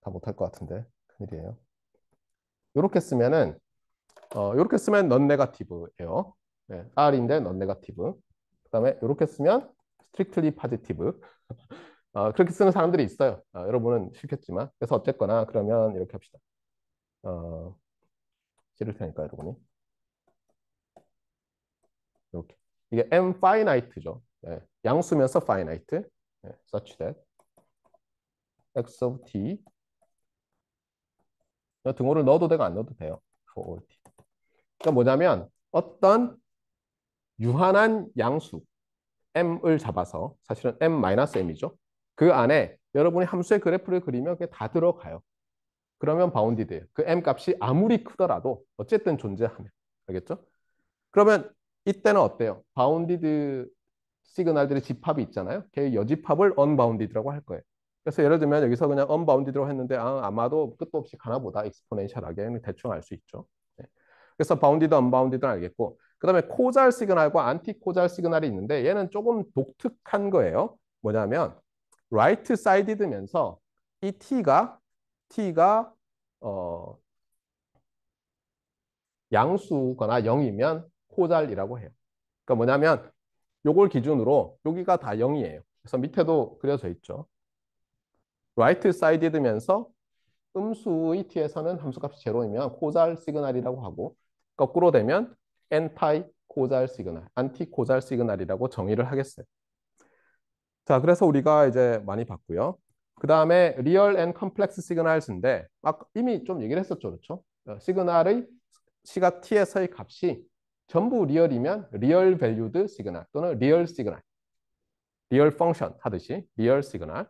다 못할 것 같은데 큰일이에요. 이렇게 쓰면은 어, 이렇게 쓰면 n n n o e g a t i v e 예요 네, R인데 non-negative. 그다음에 이렇게 쓰면 strictly positive. 어, 그렇게 쓰는 사람들이 있어요. 어, 여러분은 싫겠지만. 그래서 어쨌거나 그러면 이렇게 합시다. 어, 싫을 테니까 여러분이. 이렇게. 이게 m finite죠. 네, 양수면서 finite. 네, such that x of t 등호를 넣어도 되고 안 넣어도 돼요. for all t. 그러니까 뭐냐면 어떤 유한한 양수 m을 잡아서 사실은 m-m이죠. 그 안에 여러분이 함수의 그래프를 그리면 그게 다 들어가요. 그러면 바운디 드 돼요. 그 m 값이 아무리 크더라도 어쨌든 존재하면 알겠죠? 그러면 이때는 어때요? 바운디드 시그널들의 집합이 있잖아요. 걔 여집합을 언바운디드라고 할 거예요. 그래서 예를 들면 여기서 그냥 언바운디드라고 했는데 아, 마도 끝도 없이 가나 보다 익스포넨셜하게 대충 알 수 있죠. 그래서 바운디드, 언바운디드는 알겠고 그 다음에 코잘 시그널과 안티코잘 시그널이 있는데 얘는 조금 독특한 거예요. 뭐냐면 라이트 사이드면서 이 T가 T가 어 양수거나 0이면 코잘이라고 해요. 그러니까 뭐냐면 요걸 기준으로 여기가 다 0이에요. 그래서 밑에도 그려져 있죠. 라이트 사이드면서 음수의 T에서는 함수값이 제로이면 코잘 시그널이라고 하고 거꾸로 되면 n파이 고잘 시그널, 안티 고잘 시그널이라고 정의를 하겠어요. 자, 그래서 우리가 이제 많이 봤고요. 그 다음에 리얼 앤 컴플렉스 시그널인데 이미 좀 얘기를 했었죠, 그렇죠? 시그널의 어, 시가 t에서의 값이 전부 리얼이면 리얼 밸류드 시그널 또는 리얼 시그널, 리얼 펑션 하듯이 리얼 시그널.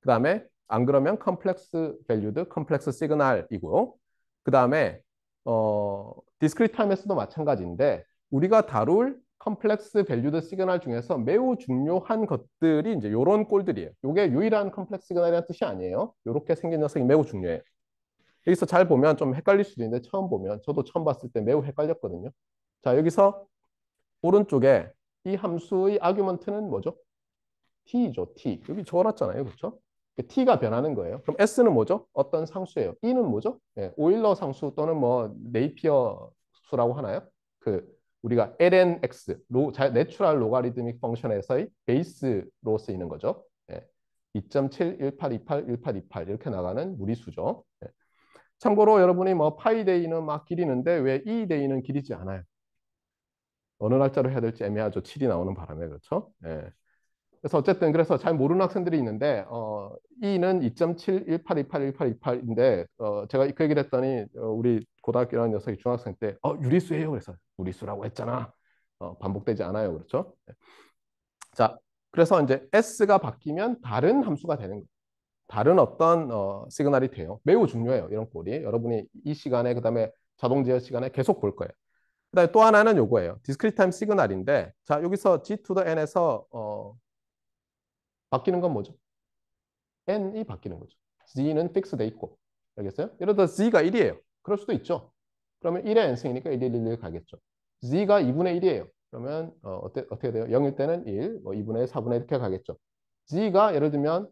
그 다음에 안 그러면 컴플렉스 밸류드 컴플렉스 시그널이고요. 그 다음에 어 디스크리트 타임에서도 마찬가지인데 우리가 다룰 컴플렉스 밸류드 시그널 중에서 매우 중요한 것들이 이제 이런 꼴들이에요. 이게 유일한 컴플렉스 시그널이라는 뜻이 아니에요. 이렇게 생긴 녀석이 매우 중요해요. 여기서 잘 보면 좀 헷갈릴 수도 있는데 처음 보면 저도 처음 봤을 때 매우 헷갈렸거든요. 자 여기서 오른쪽에 이 함수의 아규먼트는 뭐죠? t죠, t. 여기 적어놨잖아요, 그렇죠? 그 t가 변하는 거예요. 그럼 s는 뭐죠? 어떤 상수예요. e는 뭐죠? 예, 오일러 상수 또는 뭐 네이피어 수라고 하나요? 그 우리가 lnx, 로, 내추럴 로가리드믹 펑션에서의 베이스로 쓰이는 거죠. 예, 2.7, 18, 28, 18, 28 이렇게 나가는 무리수죠. 예. 참고로 여러분이 뭐 파이 데이는 막 길이는데 왜 e 데이는 길이지 않아요? 어느 날짜로 해야 될지 애매하죠. 7이 나오는 바람에 그렇죠. 예. 그래서 어쨌든 그래서 잘 모르는 학생들이 있는데 어, E는 2.718281828인데 어, 제가 그 얘기를 했더니 어, 우리 고등학교라는 녀석이 중학생 때 어, 유리수예요. 그래서 유리수라고 했잖아. 어, 반복되지 않아요. 그렇죠? 네. 자, 그래서 이제 S가 바뀌면 다른 함수가 되는 거예요. 다른 어떤 어, 시그널이 돼요. 매우 중요해요. 이런 꼴이. 여러분이 이 시간에 그다음에 자동 제어 시간에 계속 볼 거예요. 그다음에 또 하나는 요거예요. 디스크리타임 시그널인데 자, 여기서 G to the N에서 어, 바뀌는 건 뭐죠? n이 바뀌는 거죠. z는 픽스돼 있고. 알겠어요? 이러다 z가 1이에요. 그럴 수도 있죠. 그러면 1의 n승이니까 1, 1, 1, 1 가겠죠. z가 2분의 1이에요. 그러면 어, 어때, 어떻게 돼요? 0일 때는 1, 뭐 2분의 1, 4분의 1 이렇게 가겠죠. z가 예를 들면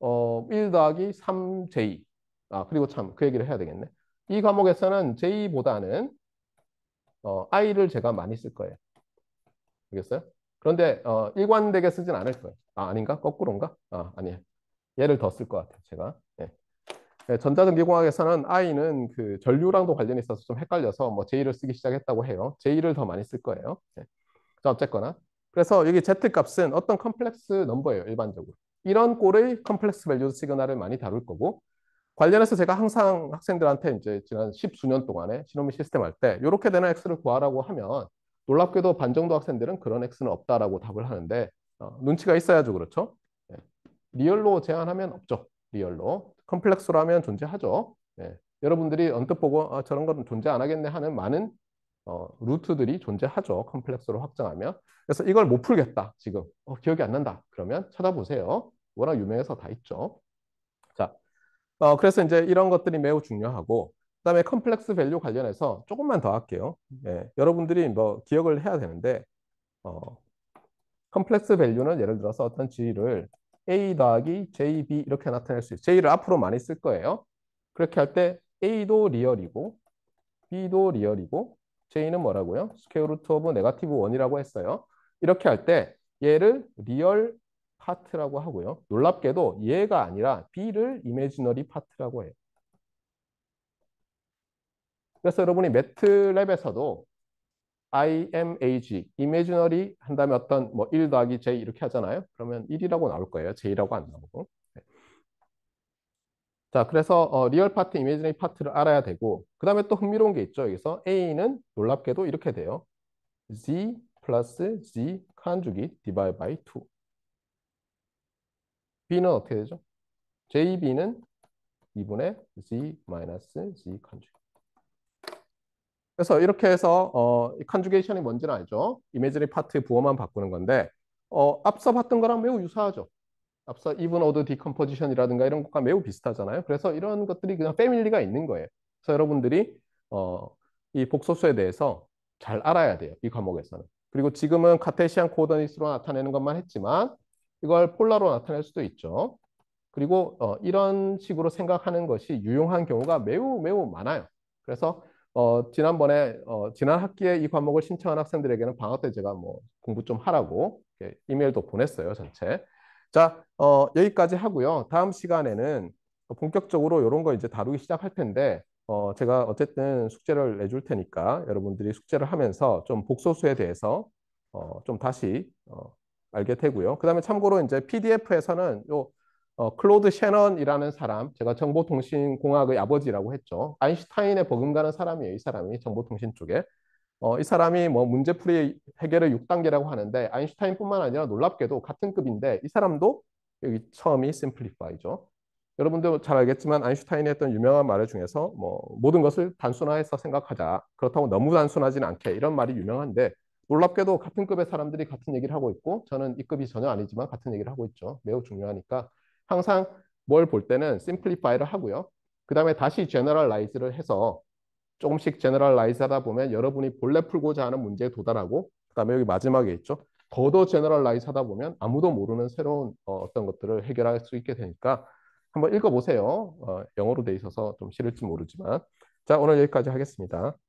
어, 1 더하기 3j. 아, 그리고 참 그 얘기를 해야 되겠네. 이 과목에서는 j보다는 어, i를 제가 많이 쓸 거예요. 알겠어요? 그런데 어, 일관되게 쓰진 않을 거예요. 아, 아닌가? 거꾸로인가? 아, 아니에요. 예를 더 쓸 것 같아요, 제가. 예. 네, 전자전기공학에서는 I는 그 전류랑도 관련이 있어서 좀 헷갈려서 뭐 J를 쓰기 시작했다고 해요. J를 더 많이 쓸 거예요. 네. 자, 어쨌거나. 그래서 여기 Z 값은 어떤 컴플렉스 넘버예요, 일반적으로. 이런 꼴의 컴플렉스 밸류 시그널을 많이 다룰 거고, 관련해서 제가 항상 학생들한테 이제 지난 십수년 동안에 시노미 시스템 할 때, 이렇게 되는 X를 구하라고 하면, 놀랍게도 반 정도 학생들은 그런 X는 없다라고 답을 하는데, 어, 눈치가 있어야죠. 그렇죠? 예. 리얼로 제한하면 없죠. 리얼로. 컴플렉스로 하면 존재하죠. 예. 여러분들이 언뜻 보고 아, 저런 건 존재 안 하겠네 하는 많은 어, 루트들이 존재하죠. 컴플렉스로 확장하면. 그래서 이걸 못 풀겠다. 지금 어, 기억이 안 난다. 그러면 찾아보세요. 워낙 유명해서 다 있죠. 자, 어, 그래서 이제 이런 것들이 매우 중요하고 그다음에 컴플렉스 밸류 관련해서 조금만 더 할게요. 예, 여러분들이 뭐 기억을 해야 되는데 어, 컴플렉스 밸류는 예를 들어서 어떤 g를 a 더하기 jb 이렇게 나타낼 수 있어요. j를 앞으로 많이 쓸 거예요. 그렇게 할 때 a도 리얼이고 b도 리얼이고 j는 뭐라고요? 스퀘어 루트 오브 네가티브 1이라고 했어요. 이렇게 할 때 얘를 리얼 파트라고 하고요. 놀랍게도 얘가 아니라 b를 이미지너리 파트라고 해요. 그래서 여러분이 매트랩에서도 IMAG, imaginary 한 다음에 어떤 뭐1 더하기 j 이렇게 하잖아요. 그러면 1이라고 나올 거예요. j라고 안 나오고. 네. 자, 그래서 어, 리얼 파트, 이미지너리 파트를 알아야 되고 그 다음에 또 흥미로운 게 있죠. 여기서 a는 놀랍게도 이렇게 돼요. z 플러스 z 칸주기 j u g a t d i v i d e by 2. b는 어떻게 되죠? jb는 2분의 z 마이너스 z 칸주기 그래서 이렇게 해서 어, 이 컨주게이션이 뭔지는 알죠. 이미지리 파트 의 부호만 바꾸는 건데 어, 앞서 봤던 거랑 매우 유사하죠. 앞서 even order decomposition이라든가 이런 것과 매우 비슷하잖아요. 그래서 이런 것들이 그냥 패밀리가 있는 거예요. 그래서 여러분들이 어, 이 복소수에 대해서 잘 알아야 돼요. 이 과목에서는. 그리고 지금은 카테시안 코더니스로 나타내는 것만 했지만 이걸 폴라로 나타낼 수도 있죠. 그리고 어, 이런 식으로 생각하는 것이 유용한 경우가 매우 매우 많아요. 그래서 어, 지난번에 어, 지난 학기에 이 과목을 신청한 학생들에게는 방학 때 제가 뭐 공부 좀 하라고 이메일도 보냈어요 전체. 자 어, 여기까지 하고요. 다음 시간에는 본격적으로 이런 거 이제 다루기 시작할 텐데 어, 제가 어쨌든 숙제를 내줄 테니까 여러분들이 숙제를 하면서 좀 복소수에 대해서 어, 좀 다시 어, 알게 되고요. 그 다음에 참고로 이제 PDF에서는 요 어, 클로드 셰넌이라는 사람, 제가 정보통신공학의 아버지라고 했죠. 아인슈타인의 버금가는 사람이에요. 이 사람이 정보통신 쪽에. 어, 이 사람이 뭐 문제풀이 해결의 6단계라고 하는데 아인슈타인뿐만 아니라 놀랍게도 같은 급인데 이 사람도 여기 처음이 심플리파이죠. 여러분도 잘 알겠지만 아인슈타인이 했던 유명한 말 중에서 뭐 모든 것을 단순화해서 생각하자. 그렇다고 너무 단순하지는 않게 이런 말이 유명한데 놀랍게도 같은 급의 사람들이 같은 얘기를 하고 있고 저는 이 급이 전혀 아니지만 같은 얘기를 하고 있죠. 매우 중요하니까 항상 뭘 볼 때는 심플리파 l i 를 하고요. 그 다음에 다시 generalize를 해서 조금씩 generalize 하다 보면 여러분이 본래 풀고자 하는 문제에 도달하고 그 다음에 여기 마지막에 있죠. 더더 generalize 하다 보면 아무도 모르는 새로운 어, 어떤 것들을 해결할 수 있게 되니까 한번 읽어보세요. 어, 영어로 돼 있어서 좀 싫을지 모르지만 자 오늘 여기까지 하겠습니다.